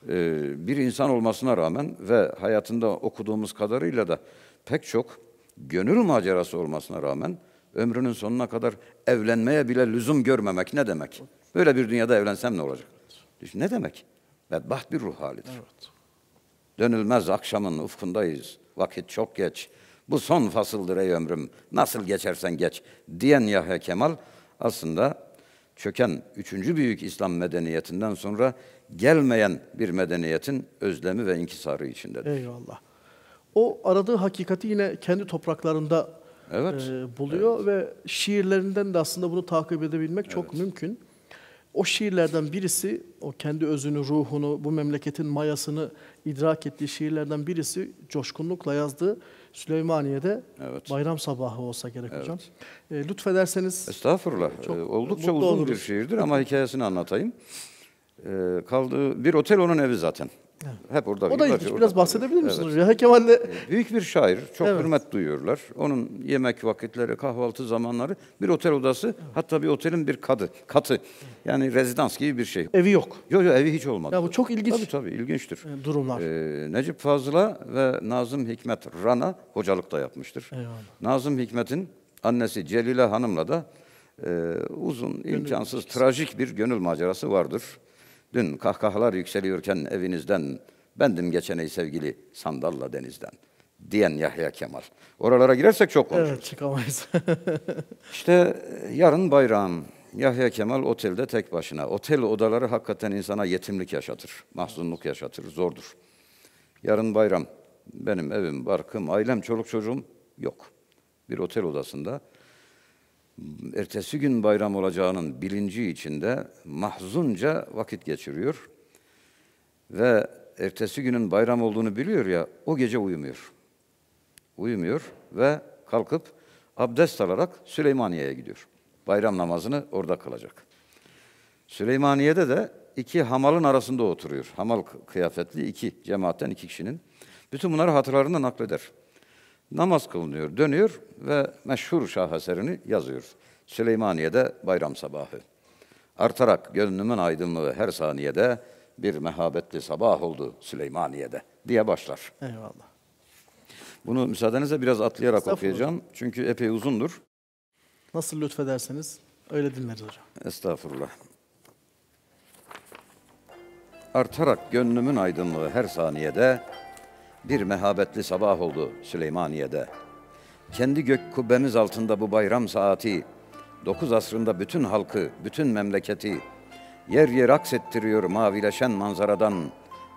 e, bir insan olmasına rağmen ve hayatında okuduğumuz kadarıyla da pek çok gönül macerası olmasına rağmen ömrünün sonuna kadar evlenmeye bile lüzum görmemek ne demek? Böyle bir dünyada evlensem ne olacak? Ne demek? Bedbaht bir ruh halidir. Evet. Dönülmez akşamın ufkundayız. Vakit çok geç. Bu son fasıldır ey ömrüm. Nasıl geçersen geç. Diyen Yahya Kemal aslında çöken üçüncü büyük İslam medeniyetinden sonra gelmeyen bir medeniyetin özlemi ve inkisarı içindedir. Eyvallah. O aradığı hakikati yine kendi topraklarında evet. e, buluyor evet. ve şiirlerinden de aslında bunu takip edebilmek evet. çok mümkün. O şiirlerden birisi, o kendi özünü, ruhunu, bu memleketin mayasını idrak ettiği şiirlerden birisi coşkunlukla yazdığı Süleymaniye'de evet. bayram sabahı olsa gerek evet. hocam. E, ee, lütfederseniz... Estağfurullah. Çok ee, Oldukça uzun oluruz. bir şiirdir ama hikayesini anlatayım. E, kaldığı bir otel onun evi zaten. Hep orada. O da ilginç. Biraz bahsedebilir misiniz evet. Ziya Kemal'le? Büyük bir şair. Çok evet. hürmet duyuyorlar. Onun yemek vakitleri, kahvaltı zamanları bir otel odası. Evet. Hatta bir otelin bir kadı, katı. Yani rezidans gibi bir şey. Evi yok. Yok yok evi hiç olmadı. Ya bu çok ilginç. Tabii tabii ilginçtir. E, durumlar. Ee, Necip Fazıl'a ve Nazım Hikmet Rana hocalık da yapmıştır. Eyvallah. Nazım Hikmet'in annesi Celile Hanım'la da e, uzun, gönül imkansız, macerası. trajik bir gönül macerası vardır. Dün kahkahalar yükseliyorken evinizden, bendim geçen ey sevgili sandalla denizden diyen Yahya Kemal. Oralara girersek çok konuşuruz. Evet çıkamayız. işte e, yarın bayram. Yahya Kemal otelde tek başına. Otel odaları hakikaten insana yetimlik yaşatır, mahzunluk yaşatır, zordur. Yarın bayram. Benim evim, barkım, ailem, çoluk çocuğum yok. Bir otel odasında ertesi gün bayram olacağının bilinci içinde mahzunca vakit geçiriyor. Ve ertesi günün bayram olduğunu biliyor ya, o gece uyumuyor. Uyumuyor ve kalkıp abdest alarak Süleymaniye'ye gidiyor. Bayram namazını orada kılacak. Süleymaniye'de de iki hamalın arasında oturuyor. Hamal kıyafetli iki, cemaatten iki kişinin. Bütün bunları hatırlarında nakleder namaz kılınıyor, dönüyor ve meşhur şaheserini yazıyor. Süleymaniye'de bayram sabahı. Artarak gönlümün aydınlığı her saniyede bir mehabetli sabah oldu Süleymaniye'de diye başlar. Eyvallah. Bunu müsaadenizle biraz atlayarak okuyacağım. Çünkü epey uzundur. Nasıl lütfederseniz öyle dinleriz hocam. Estağfurullah. Artarak gönlümün aydınlığı her saniyede bir mehabetli sabah oldu Süleymaniye'de. Kendi gök kubbemiz altında bu bayram saati, dokuz asrında bütün halkı, bütün memleketi, yer yer aksettiriyor mavileşen manzaradan,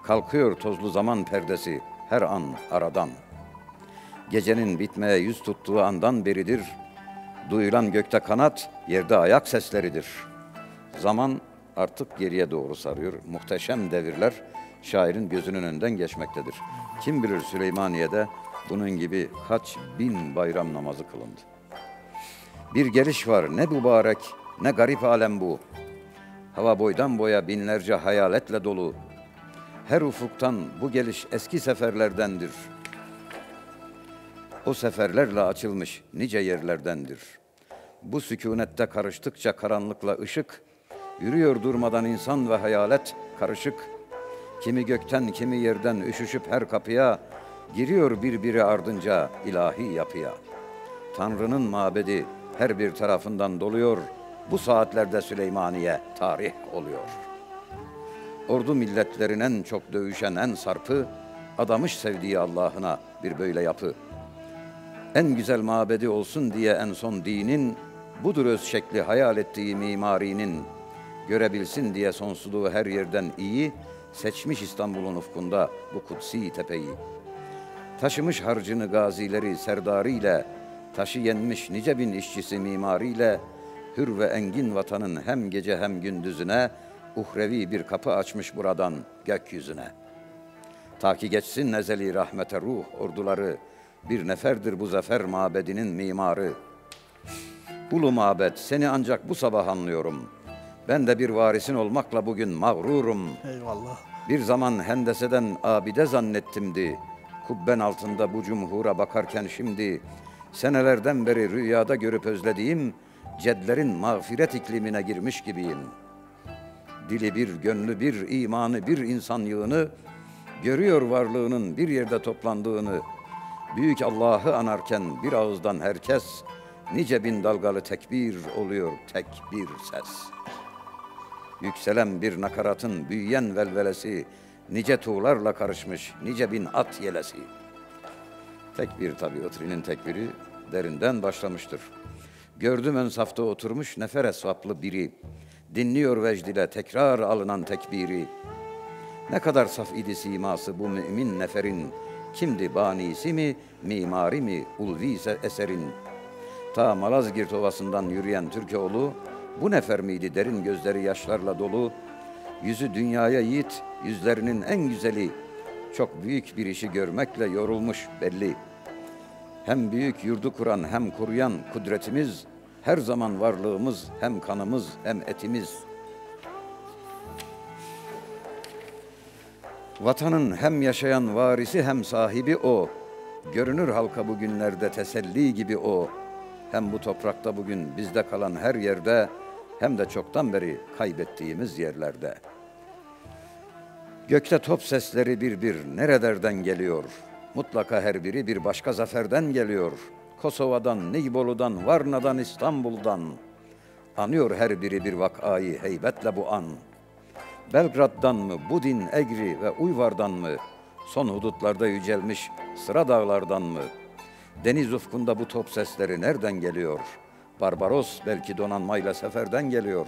kalkıyor tozlu zaman perdesi her an aradan. Gecenin bitmeye yüz tuttuğu andan beridir, duyulan gökte kanat, yerde ayak sesleridir. Zaman artık geriye doğru sarıyor, muhteşem devirler şairin gözünün önünden geçmektedir. Kim bilir Süleymaniye'de bunun gibi kaç bin bayram namazı kılındı. Bir geliş var ne mübarek ne garip alem bu. Hava boydan boya binlerce hayaletle dolu. Her ufuktan bu geliş eski seferlerdendir. O seferlerle açılmış nice yerlerdendir. Bu sükunette karıştıkça karanlıkla ışık, yürüyor durmadan insan ve hayalet karışık, Kimi gökten kimi yerden üşüşüp her kapıya Giriyor birbiri ardınca ilahi yapıya Tanrı'nın mabedi her bir tarafından doluyor Bu saatlerde Süleymaniye tarih oluyor Ordu milletlerin en çok dövüşen en sarpı Adamış sevdiği Allah'ına bir böyle yapı en güzel mabedi olsun diye en son dinin, budur öz şekli hayal ettiği mimarinin, görebilsin diye sonsuzluğu her yerden iyi, seçmiş İstanbul'un ufkunda bu kutsi tepeyi. Taşımış harcını gazileri serdarıyla, taşı yenmiş nice bin işçisi mimariyle, hür ve engin vatanın hem gece hem gündüzüne, uhrevi bir kapı açmış buradan gökyüzüne. Ta ki geçsin nezeli rahmete ruh orduları, bir neferdir bu zafer mabedinin mimarı. Ulu mabet seni ancak bu sabah anlıyorum. Ben de bir varisin olmakla bugün mağrurum. Eyvallah. Bir zaman hendeseden abide zannettimdi. Kubben altında bu cumhura bakarken şimdi senelerden beri rüyada görüp özlediğim cedlerin mağfiret iklimine girmiş gibiyim. Dili bir, gönlü bir, imanı bir insan yığını görüyor varlığının bir yerde toplandığını. Büyük Allah'ı anarken bir ağızdan herkes nice bin dalgalı tekbir oluyor tek bir ses.'' Yükselen bir nakaratın büyüyen velvelesi, nice tuğlarla karışmış, nice bin at yelesi. Tek bir tabi otrinin tekbiri derinden başlamıştır. Gördüm ön safta oturmuş nefer esvaplı biri, dinliyor vecdile tekrar alınan tekbiri. Ne kadar saf idi siması bu mümin neferin, kimdi banisi mi, mimari mi, ulvi ise eserin. Ta Malazgirt Ovası'ndan yürüyen Türkoğlu, bu nefer miydi derin gözleri yaşlarla dolu, yüzü dünyaya yiğit, yüzlerinin en güzeli. Çok büyük bir işi görmekle yorulmuş belli. Hem büyük yurdu kuran hem kuruyan kudretimiz, her zaman varlığımız hem kanımız hem etimiz. Vatanın hem yaşayan varisi hem sahibi o. Görünür halka bugünlerde teselli gibi o. Hem bu toprakta bugün bizde kalan her yerde hem de çoktan beri kaybettiğimiz yerlerde. Gökte top sesleri bir bir nerelerden geliyor? Mutlaka her biri bir başka zaferden geliyor. Kosova'dan, Nibolu'dan, Varna'dan, İstanbul'dan. Anıyor her biri bir vakayı heybetle bu an. Belgrad'dan mı, Budin, Egri ve Uyvar'dan mı? Son hudutlarda yücelmiş sıra dağlardan mı? Deniz ufkunda bu top sesleri nereden geliyor?'' Barbaros belki donanmayla seferden geliyor.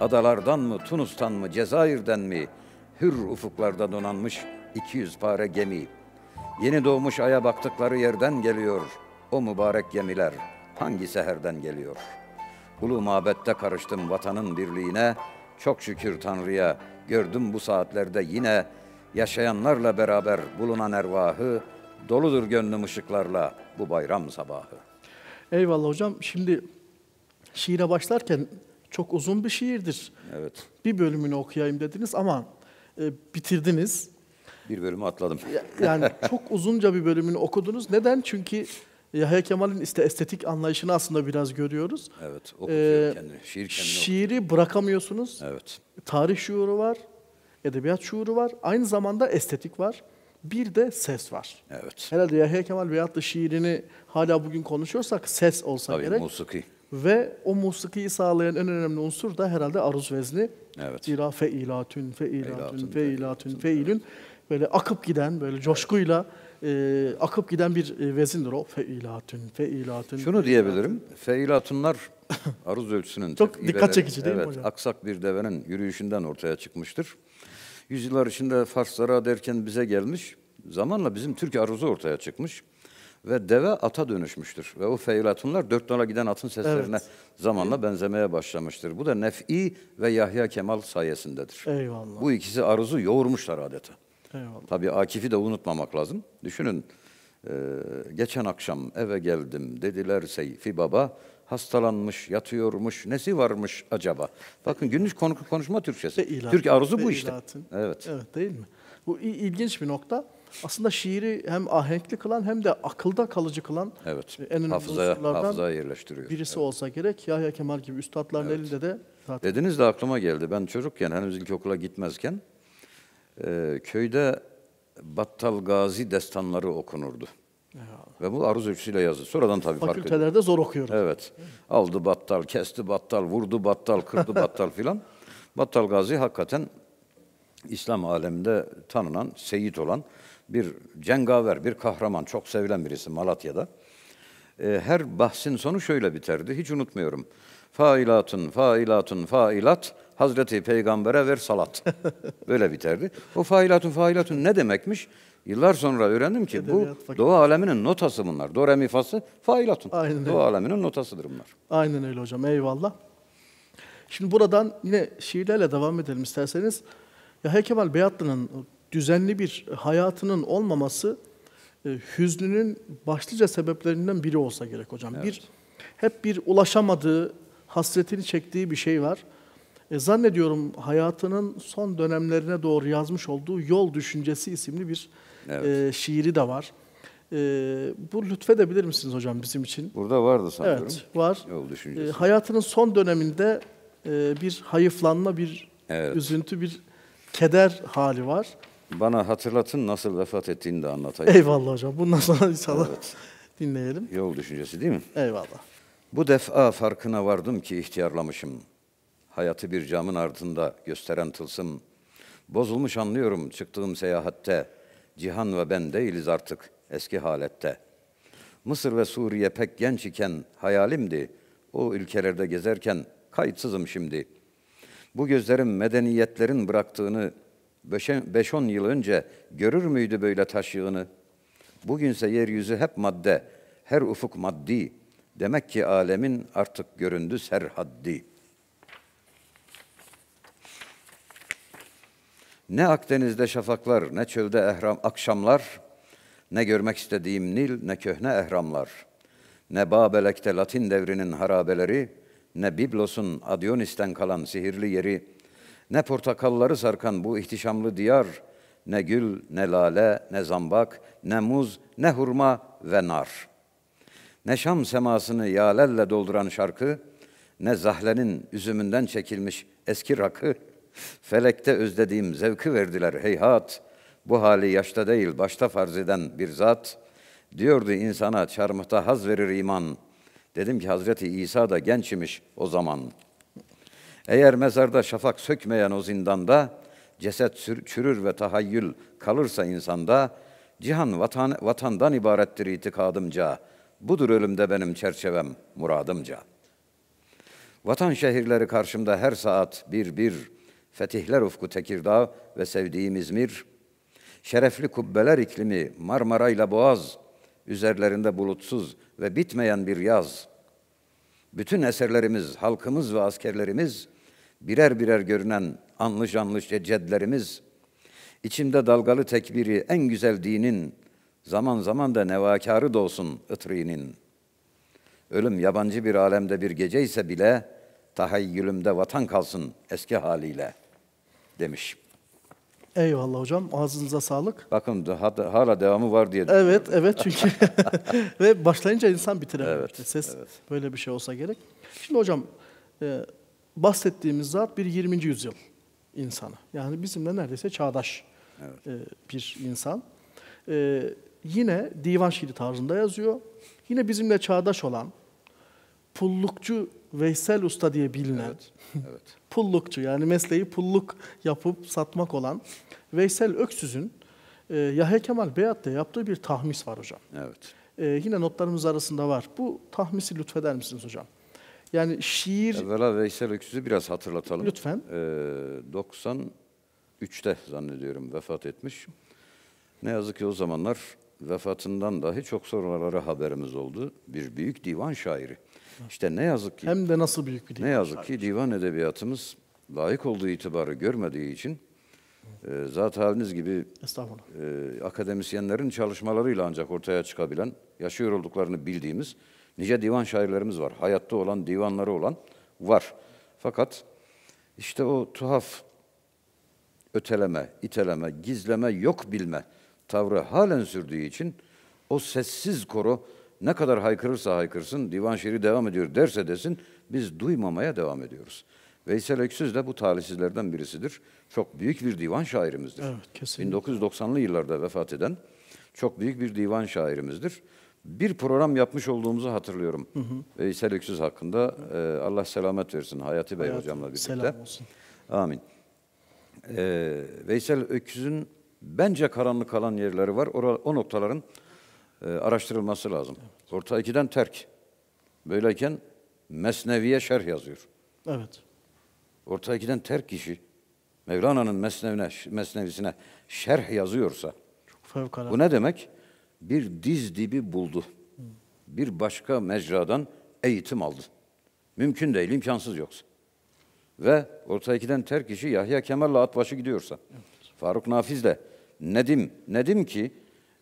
Adalardan mı, Tunus'tan mı, Cezayir'den mi? Hür ufuklarda donanmış 200 pare gemi. Yeni doğmuş aya baktıkları yerden geliyor. O mübarek gemiler hangi seherden geliyor? Ulu mabette karıştım vatanın birliğine. Çok şükür Tanrı'ya gördüm bu saatlerde yine yaşayanlarla beraber bulunan ervahı doludur gönlüm ışıklarla bu bayram sabahı. Eyvallah hocam. Şimdi şiire başlarken çok uzun bir şiirdir. Evet. Bir bölümünü okuyayım dediniz ama e, bitirdiniz. Bir bölümü atladım. Yani çok uzunca bir bölümünü okudunuz. Neden? Çünkü Yahya Kemal'in işte estetik anlayışını aslında biraz görüyoruz. Evet, okutuyor ee, kendini. Şiir kendini Şiiri okutuyor. bırakamıyorsunuz. Evet. Tarih şuuru var, edebiyat şuuru var. Aynı zamanda estetik var bir de ses var. Evet. Herhalde Yahya Kemal veyahut da şiirini hala bugün konuşuyorsak ses olsa Tabii, gerek. musiki. Ve o musikiyi sağlayan en önemli unsur da herhalde aruz vezni. Evet. İra feilatün, feilatün, feilatün, feilün. Böyle akıp giden, böyle coşkuyla e, akıp giden bir e, vezindir o. Feilatün, feilatün. Şunu feilatün. diyebilirim. Feilatunlar aruz ölçüsünün çok dikkat çekici değil evet, mi hocam? Aksak bir devenin yürüyüşünden ortaya çıkmıştır. Yüzyıllar içinde Farslara derken bize gelmiş. Zamanla bizim Türk aruzu ortaya çıkmış ve deve ata dönüşmüştür. Ve o feylatunlar dört nala giden atın seslerine evet. zamanla benzemeye başlamıştır. Bu da Nef'i ve Yahya Kemal sayesindedir. Eyvallah. Bu ikisi aruzu yoğurmuşlar adeta. Eyvallah. Tabii Akif'i de unutmamak lazım. Düşünün, e, geçen akşam eve geldim dediler Seyfi Baba, hastalanmış, yatıyormuş, nesi varmış acaba? Bakın günlük konuşma Türkçesi. İlat, Türk arzusu bu işte. Evet. Evet değil mi? Bu ilginç bir nokta. Aslında şiiri hem ahenkli kılan hem de akılda kalıcı kılan evet. E, en önemli hafızaya, hafızaya yerleştiriyor. Birisi evet. olsa gerek Yahya Kemal gibi üstadların evet. elinde de zaten. Dediniz de aklıma geldi. Ben çocukken henüz ilkokula gitmezken e, köyde Battal Gazi destanları okunurdu. Eyvallah. Ve bu aruz ölçüsüyle yazdı. Sonradan tabii fark ettim. Fakültelerde zor okuyorum. Evet. Aldı battal, kesti battal, vurdu battal, kırdı battal filan. Battal Gazi hakikaten İslam aleminde tanınan, seyit olan bir cengaver, bir kahraman, çok sevilen birisi Malatya'da. Ee, her bahsin sonu şöyle biterdi, hiç unutmuyorum. Failatın, failatın, failat, Hazreti Peygamber'e ver salat. Böyle biterdi. O fa'ilatın, fa'ilatın ne demekmiş? Yıllar sonra öğrendim ki bu doğa aleminin notası bunlar. Do, re, mi, fası, fa, ilatun. Aynen doğa öyle. aleminin notasıdır bunlar. Aynen öyle hocam. Eyvallah. Şimdi buradan yine şiirlerle devam edelim isterseniz. Ya Kemal Beyatlı'nın düzenli bir hayatının olmaması e, hüznünün başlıca sebeplerinden biri olsa gerek hocam. Evet. Bir hep bir ulaşamadığı, hasretini çektiği bir şey var. E, zannediyorum hayatının son dönemlerine doğru yazmış olduğu Yol Düşüncesi isimli bir evet. e, şiiri de var. E, bu lütfedebilir misiniz hocam bizim için? Burada vardı sanırım. Evet var. Yol düşüncesi. E, hayatının son döneminde e, bir hayıflanma, bir evet. üzüntü, bir keder hali var. Bana hatırlatın nasıl vefat ettiğini de anlatayım. Eyvallah hocam. Bundan sonra inşallah evet. dinleyelim. Yol düşüncesi değil mi? Eyvallah. Bu defa farkına vardım ki ihtiyarlamışım. Hayatı bir camın ardında gösteren tılsım. Bozulmuş anlıyorum çıktığım seyahatte. Cihan ve ben değiliz artık eski halette. Mısır ve Suriye pek genç iken hayalimdi. O ülkelerde gezerken kayıtsızım şimdi. Bu gözlerim medeniyetlerin bıraktığını beş-on yıl önce görür müydü böyle taşığını? Bugünse yeryüzü hep madde, her ufuk maddi. Demek ki alemin artık göründü serhaddi.'' Ne Akdeniz'de şafaklar, ne çölde ehram, akşamlar, ne görmek istediğim Nil, ne köhne ehramlar. Ne Babelek'te Latin devrinin harabeleri, ne Biblos'un Adionis'ten kalan sihirli yeri, ne portakalları sarkan bu ihtişamlı diyar, ne gül, ne lale, ne zambak, ne muz, ne hurma ve nar. Ne Şam semasını yalelle dolduran şarkı, ne zahlenin üzümünden çekilmiş eski rakı, Felekte özlediğim zevki verdiler heyhat. Bu hali yaşta değil başta farz eden bir zat. Diyordu insana çarmıhta haz verir iman. Dedim ki Hazreti İsa da genç imiş o zaman. Eğer mezarda şafak sökmeyen o zindanda, ceset çürür ve tahayyül kalırsa insanda, cihan vatan, vatandan ibarettir itikadımca, budur ölümde benim çerçevem muradımca. Vatan şehirleri karşımda her saat bir bir, Fetihler Ufku Tekirdağ ve sevdiğim İzmir, şerefli kubbeler iklimi Marmara ile Boğaz, üzerlerinde bulutsuz ve bitmeyen bir yaz. Bütün eserlerimiz, halkımız ve askerlerimiz, birer birer görünen anlı canlı cedlerimiz, içimde dalgalı tekbiri en güzel dinin, zaman zaman da nevakarı da olsun ıtrinin. Ölüm yabancı bir alemde bir gece ise bile, tahayyülümde vatan kalsın eski haliyle.'' demiş. Eyvallah hocam. Ağzınıza sağlık. Bakın hala devamı var diye. Evet, evet çünkü ve başlayınca insan bitiremiyor. Evet, ses evet. böyle bir şey olsa gerek. Şimdi hocam e, bahsettiğimiz zat bir 20. yüzyıl insanı. Yani bizimle neredeyse çağdaş evet. e, bir insan. E, yine divan şiiri tarzında yazıyor. Yine bizimle çağdaş olan pullukçu Veysel Usta diye bilinen. Evet. evet. pullukçu yani mesleği pulluk yapıp satmak olan Veysel Öksüz'ün e, Yahya Kemal Beyat'ta yaptığı bir tahmis var hocam. Evet. E, yine notlarımız arasında var. Bu tahmisi lütfeder misiniz hocam? Yani şiir... Evvela Veysel Öksüz'ü biraz hatırlatalım. Lütfen. E, 93'te zannediyorum vefat etmiş. Ne yazık ki o zamanlar vefatından dahi çok sonralara haberimiz oldu. Bir büyük divan şairi. İşte ne yazık ki hem de nasıl büyük bir Ne yazık ki divan edebiyatımız layık olduğu itibarı görmediği için e, zat haliniz gibi e, akademisyenlerin çalışmalarıyla ancak ortaya çıkabilen, yaşıyor olduklarını bildiğimiz nice divan şairlerimiz var. Hayatta olan, divanları olan var. Fakat işte o tuhaf öteleme, iteleme, gizleme, yok bilme tavrı halen sürdüğü için o sessiz koro ne kadar haykırırsa haykırsın, divan şiiri devam ediyor derse desin, biz duymamaya devam ediyoruz. Veysel Öksüz de bu talihsizlerden birisidir. Çok büyük bir divan şairimizdir. Evet, 1990'lı yıllarda vefat eden çok büyük bir divan şairimizdir. Bir program yapmış olduğumuzu hatırlıyorum. Hı hı. Veysel Öksüz hakkında hı. Ee, Allah selamet versin Hayati Bey Hayat, hocamla birlikte. Selam olsun. Amin. Ee, Veysel Öksüz'ün bence karanlık kalan yerleri var. O, o noktaların e, araştırılması lazım. Evet. Orta ikiden terk. Böyleyken Mesnevi'ye şerh yazıyor. Evet. Orta ikiden terk kişi Mevlana'nın mesnevine, mesnevisine şerh yazıyorsa Çok fevkalade. bu ne demek? Bir diz dibi buldu. Hı. Bir başka mecradan eğitim aldı. Mümkün değil, imkansız yoksa. Ve orta ikiden terk kişi Yahya Kemal'le at başı gidiyorsa, evet. Faruk Nafizle Nedim, Nedim ki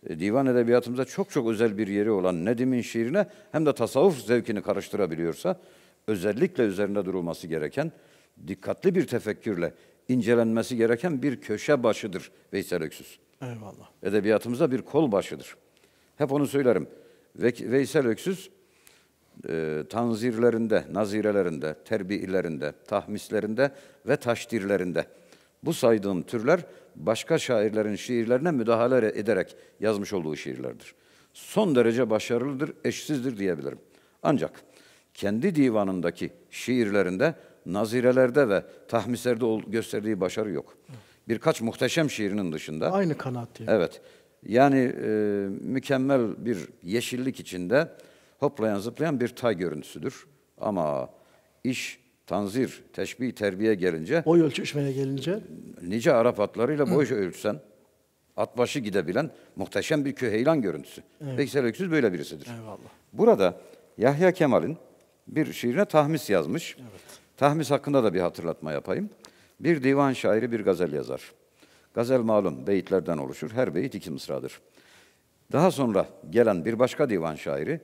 e, divan edebiyatımıza çok çok özel bir yeri olan Nedim'in şiirine hem de tasavvuf zevkini karıştırabiliyorsa özellikle üzerinde durulması gereken, dikkatli bir tefekkürle incelenmesi gereken bir köşe başıdır Veysel Öksüz. Eyvallah. Edebiyatımıza bir kol başıdır. Hep onu söylerim. Ve Veysel Öksüz e, tanzirlerinde, nazirelerinde, terbiilerinde, tahmislerinde ve taşdirlerinde bu saydığım türler başka şairlerin şiirlerine müdahale ederek yazmış olduğu şiirlerdir. Son derece başarılıdır, eşsizdir diyebilirim. Ancak kendi divanındaki şiirlerinde nazirelerde ve tahmislerde gösterdiği başarı yok. Birkaç muhteşem şiirinin dışında. Aynı kanaat diye. Evet. Yani e, mükemmel bir yeşillik içinde hoplayan zıplayan bir tay görüntüsüdür. Ama iş tanzir, teşbih, terbiye gelince... Boy ölçüşmeye gelince... Nice Arap atlarıyla boy ölçsen, at başı gidebilen muhteşem bir köheylan görüntüsü. Evet. Veysel Öksüz böyle birisidir. Eyvallah. Burada Yahya Kemal'in bir şiirine tahmis yazmış. Evet. Tahmis hakkında da bir hatırlatma yapayım. Bir divan şairi bir gazel yazar. Gazel malum beyitlerden oluşur. Her beyit iki mısradır. Daha sonra gelen bir başka divan şairi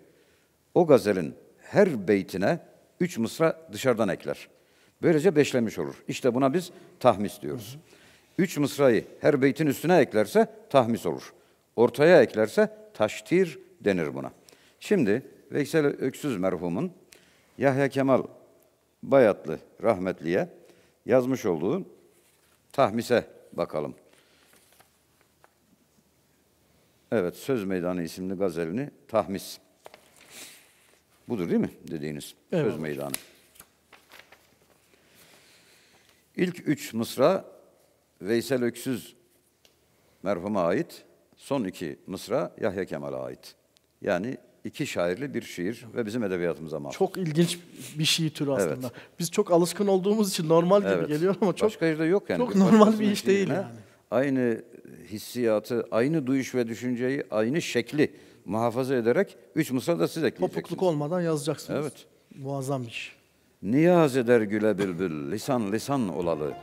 o gazelin her beytine üç mısra dışarıdan ekler. Böylece beşlemiş olur. İşte buna biz tahmis diyoruz. Hı Üç mısrayı her beytin üstüne eklerse tahmis olur. Ortaya eklerse taştir denir buna. Şimdi Veysel Öksüz merhumun Yahya Kemal Bayatlı rahmetliye yazmış olduğu tahmise bakalım. Evet, Söz Meydanı isimli gazelini tahmis Budur değil mi dediğiniz evet. söz meydanı. İlk üç mısra Veysel Öksüz merhuma ait, son iki mısra Yahya Kemal'e ait. Yani iki şairli bir şiir ve bizim edebiyatımıza mahsus. Çok ilginç bir şiir türü aslında. Evet. Biz çok alışkın olduğumuz için normal gibi evet. geliyor ama çok Başka yerde yok yani. Çok normal bir iş değil yani. Aynı hissiyatı, aynı duyuş ve düşünceyi, aynı şekli muhafaza ederek üç musa da siz ekleyeceksiniz. Topukluk olmadan yazacaksınız. Evet. Muazzam bir iş. Niyaz eder güle bülbül, lisan lisan olalı.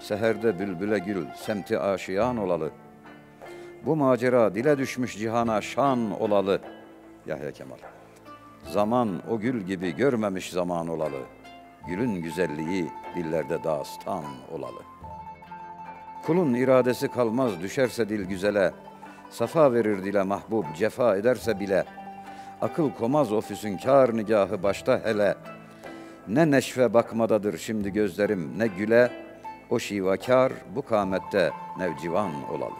Seherde bülbüle gül, semti aşiyan olalı. Bu macera dile düşmüş cihana şan olalı. Yahya Kemal. Zaman o gül gibi görmemiş zaman olalı. Gülün güzelliği dillerde dastan olalı. Kulun iradesi kalmaz düşerse dil güzele, Safa verir dile mahbub cefa ederse bile. Akıl komaz ofisin kar nigahı başta hele. Ne neşve bakmadadır şimdi gözlerim ne güle. O şivakar bu kamette nevcivan olalım.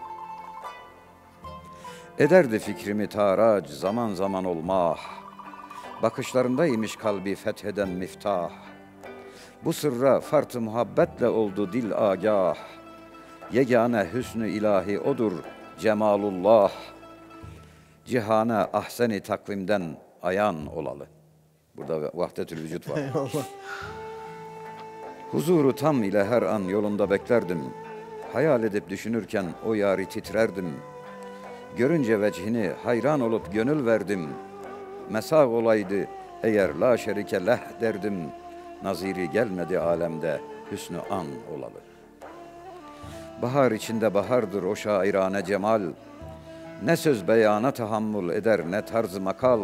Ederdi fikrimi tarac zaman zaman olmah. Bakışlarındaymış kalbi fetheden miftah. Bu sırra fart muhabbetle oldu dil agah. Yegane hüsnü ilahi odur.'' cemalullah, cihana ahseni takvimden ayan olalı. Burada vahdetül vücut var. Huzuru tam ile her an yolunda beklerdim. Hayal edip düşünürken o yari titrerdim. Görünce vecihini hayran olup gönül verdim. Mesah olaydı eğer la şerike leh derdim. Naziri gelmedi alemde hüsnü an olalı. Bahar içinde bahardır o şairane cemal. Ne söz beyana tahammül eder ne tarz makal.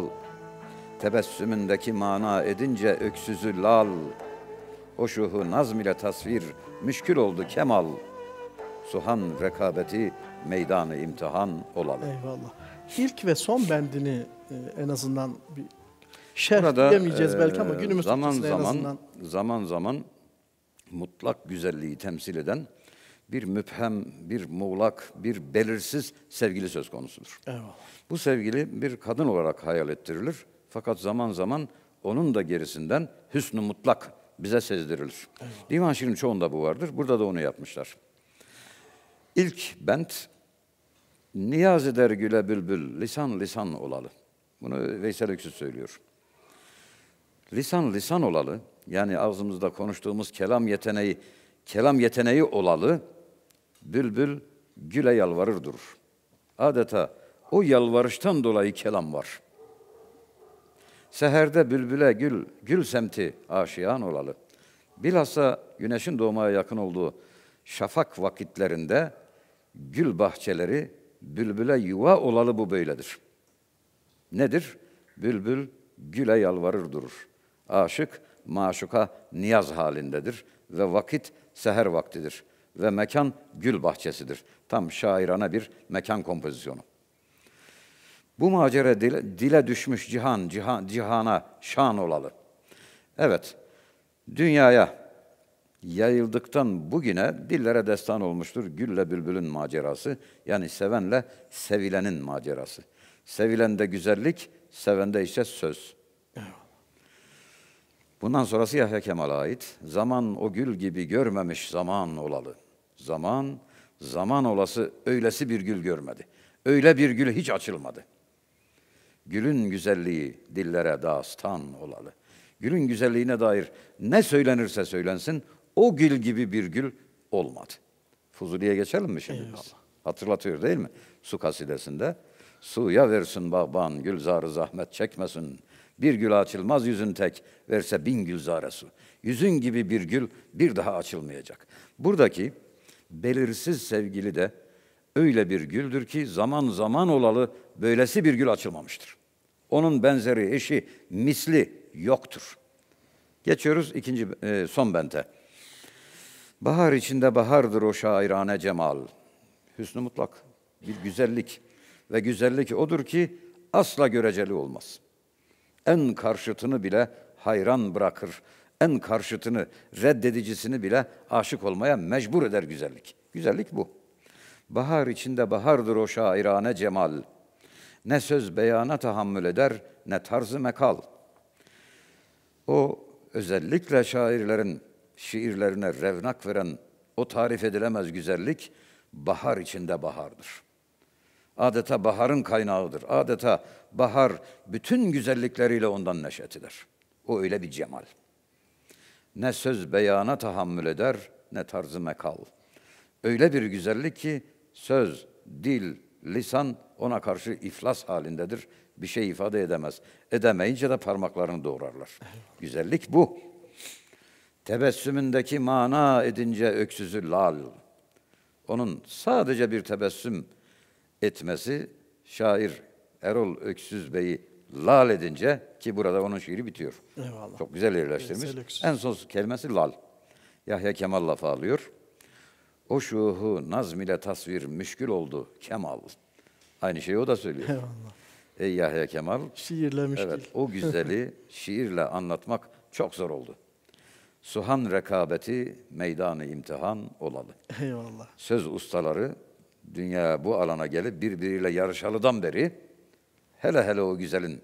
Tebessümündeki mana edince öksüzü lal. O şuhu nazm ile tasvir müşkül oldu kemal. Suhan rekabeti meydanı imtihan olalım. Eyvallah. İlk ve son bendini e, en azından bir şerh Burada, demeyeceğiz e, belki ama günümüz zaman zaman, en azından. Zaman zaman mutlak güzelliği temsil eden bir müphem, bir muğlak, bir belirsiz sevgili söz konusudur. Eyvallah. Bu sevgili bir kadın olarak hayal ettirilir. Fakat zaman zaman onun da gerisinden hüsnü mutlak bize sezdirilir. Divan şiirin çoğunda bu vardır. Burada da onu yapmışlar. İlk bent Niyaz eder güle bülbül, lisan lisan olalı. Bunu Veysel Öksüz söylüyor. Lisan lisan olalı, yani ağzımızda konuştuğumuz kelam yeteneği, kelam yeteneği olalı, bülbül güle yalvarır durur. Adeta o yalvarıştan dolayı kelam var. Seherde bülbüle gül, gül semti aşiyan olalı. Bilhassa güneşin doğmaya yakın olduğu şafak vakitlerinde gül bahçeleri bülbüle yuva olalı bu böyledir. Nedir? Bülbül güle yalvarır durur. Aşık maşuka niyaz halindedir ve vakit seher vaktidir.'' ve mekan gül bahçesidir. Tam şairana bir mekan kompozisyonu. Bu macera dile, dile düşmüş cihan, cihan, cihana şan olalı. Evet, dünyaya yayıldıktan bugüne dillere destan olmuştur gülle bülbülün macerası. Yani sevenle sevilenin macerası. Sevilende güzellik, sevende ise söz. Bundan sonrası Yahya Kemal'a ait. Zaman o gül gibi görmemiş zaman olalı. Zaman, zaman olası öylesi bir gül görmedi. Öyle bir gül hiç açılmadı. Gülün güzelliği dillere dastan olalı. Gülün güzelliğine dair ne söylenirse söylensin o gül gibi bir gül olmadı. Fuzuli'ye geçelim mi şimdi? Evet. Hatırlatıyor değil mi? Su kasidesinde. Suya versin bağban, gülzarı zahmet çekmesin. Bir gül açılmaz yüzün tek, verse bin gülzare su. Yüzün gibi bir gül bir daha açılmayacak. Buradaki belirsiz sevgili de öyle bir güldür ki zaman zaman olalı böylesi bir gül açılmamıştır. Onun benzeri, eşi, misli yoktur. Geçiyoruz ikinci e, son bente. Bahar içinde bahardır o şairane cemal. Hüsnü mutlak bir güzellik ve güzellik odur ki asla göreceli olmaz. En karşıtını bile hayran bırakır en karşıtını, reddedicisini bile aşık olmaya mecbur eder güzellik. Güzellik bu. Bahar içinde bahardır o şairane cemal. Ne söz beyana tahammül eder, ne tarzı mekal. O özellikle şairlerin şiirlerine revnak veren o tarif edilemez güzellik bahar içinde bahardır. Adeta baharın kaynağıdır. Adeta bahar bütün güzellikleriyle ondan neşet eder. O öyle bir cemal ne söz beyana tahammül eder ne tarzı mekal. Öyle bir güzellik ki söz, dil, lisan ona karşı iflas halindedir. Bir şey ifade edemez. Edemeyince de parmaklarını doğrarlar. Güzellik bu. Tebessümündeki mana edince öksüzü lal. Onun sadece bir tebessüm etmesi şair Erol Öksüz Bey'i lal edince ki burada onun şiiri bitiyor. Eyvallah. Çok güzel yerleştirmiş. en son kelimesi lal. Yahya Kemal lafı alıyor. O şuhu nazm ile tasvir müşkül oldu Kemal. Aynı şeyi o da söylüyor. Eyvallah. Ey Yahya Kemal. Şiirle müşkül. Evet, o güzeli şiirle anlatmak çok zor oldu. Suhan rekabeti meydanı imtihan olalı. Eyvallah. Söz ustaları dünya bu alana gelip birbiriyle yarışalıdan beri hele hele o güzelin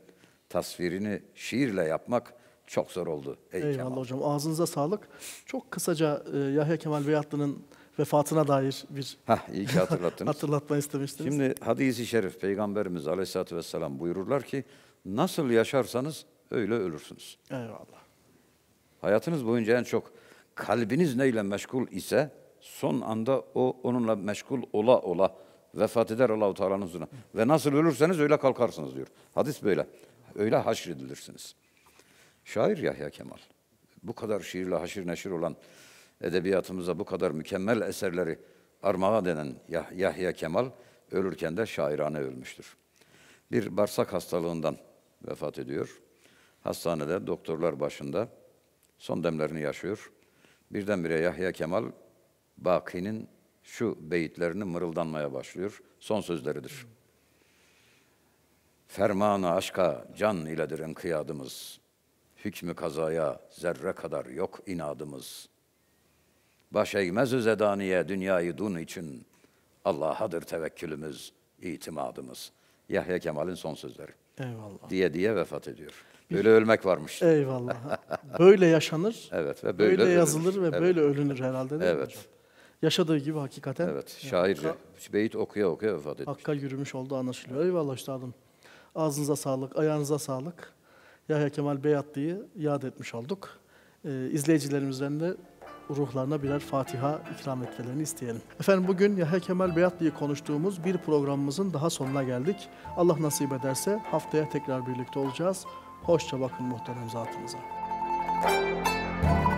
tasvirini şiirle yapmak çok zor oldu. Ey Eyvallah Kemal. hocam ağzınıza sağlık. Çok kısaca e, Yahya Kemal Beyatlı'nın vefatına dair bir Hah, iyi ki hatırlattınız. hatırlatma istemiştiniz. Şimdi hadisi şerif Peygamberimiz Aleyhisselatü Vesselam buyururlar ki nasıl yaşarsanız öyle ölürsünüz. Eyvallah. Hayatınız boyunca en çok kalbiniz neyle meşgul ise son anda o onunla meşgul ola ola vefat eder Allahu Teala'nın huzuruna. Ve nasıl ölürseniz öyle kalkarsınız diyor. Hadis böyle. Öyle haşredilirsiniz. Şair Yahya Kemal. Bu kadar şiirle haşir neşir olan edebiyatımıza bu kadar mükemmel eserleri armağan denen Yah Yahya Kemal ölürken de şairane ölmüştür. Bir bağırsak hastalığından vefat ediyor. Hastanede doktorlar başında son demlerini yaşıyor. Birdenbire Yahya Kemal Baki'nin şu beyitlerini mırıldanmaya başlıyor. Son sözleridir. Fermanı aşka can iledir kıyadımız, Hükmü kazaya zerre kadar yok inadımız. Baş eğmez zedaniye dünyayı dun için. Allah'adır tevekkülümüz, itimadımız. Yahya Kemal'in son sözleri. Eyvallah. Diye diye vefat ediyor. Böyle ölmek varmış. Eyvallah. Böyle yaşanır. evet ve böyle, böyle yazılır ve evet. böyle ölünür herhalde değil evet. mi hocam? yaşadığı gibi hakikaten. Evet, şairce. Yani, beyit okuya okuya vefat etmiş. Hakka yürümüş oldu anlaşılıyor. Eyvallah üstadım. Ağzınıza sağlık, ayağınıza sağlık. Yahya Kemal Beyatlı'yı yad etmiş olduk. Ee, izleyicilerimizden de ruhlarına birer Fatiha ikram etmelerini isteyelim. Efendim bugün Yahya Kemal Beyatlı'yı konuştuğumuz bir programımızın daha sonuna geldik. Allah nasip ederse haftaya tekrar birlikte olacağız. Hoşça bakın muhterem zatınıza. Müzik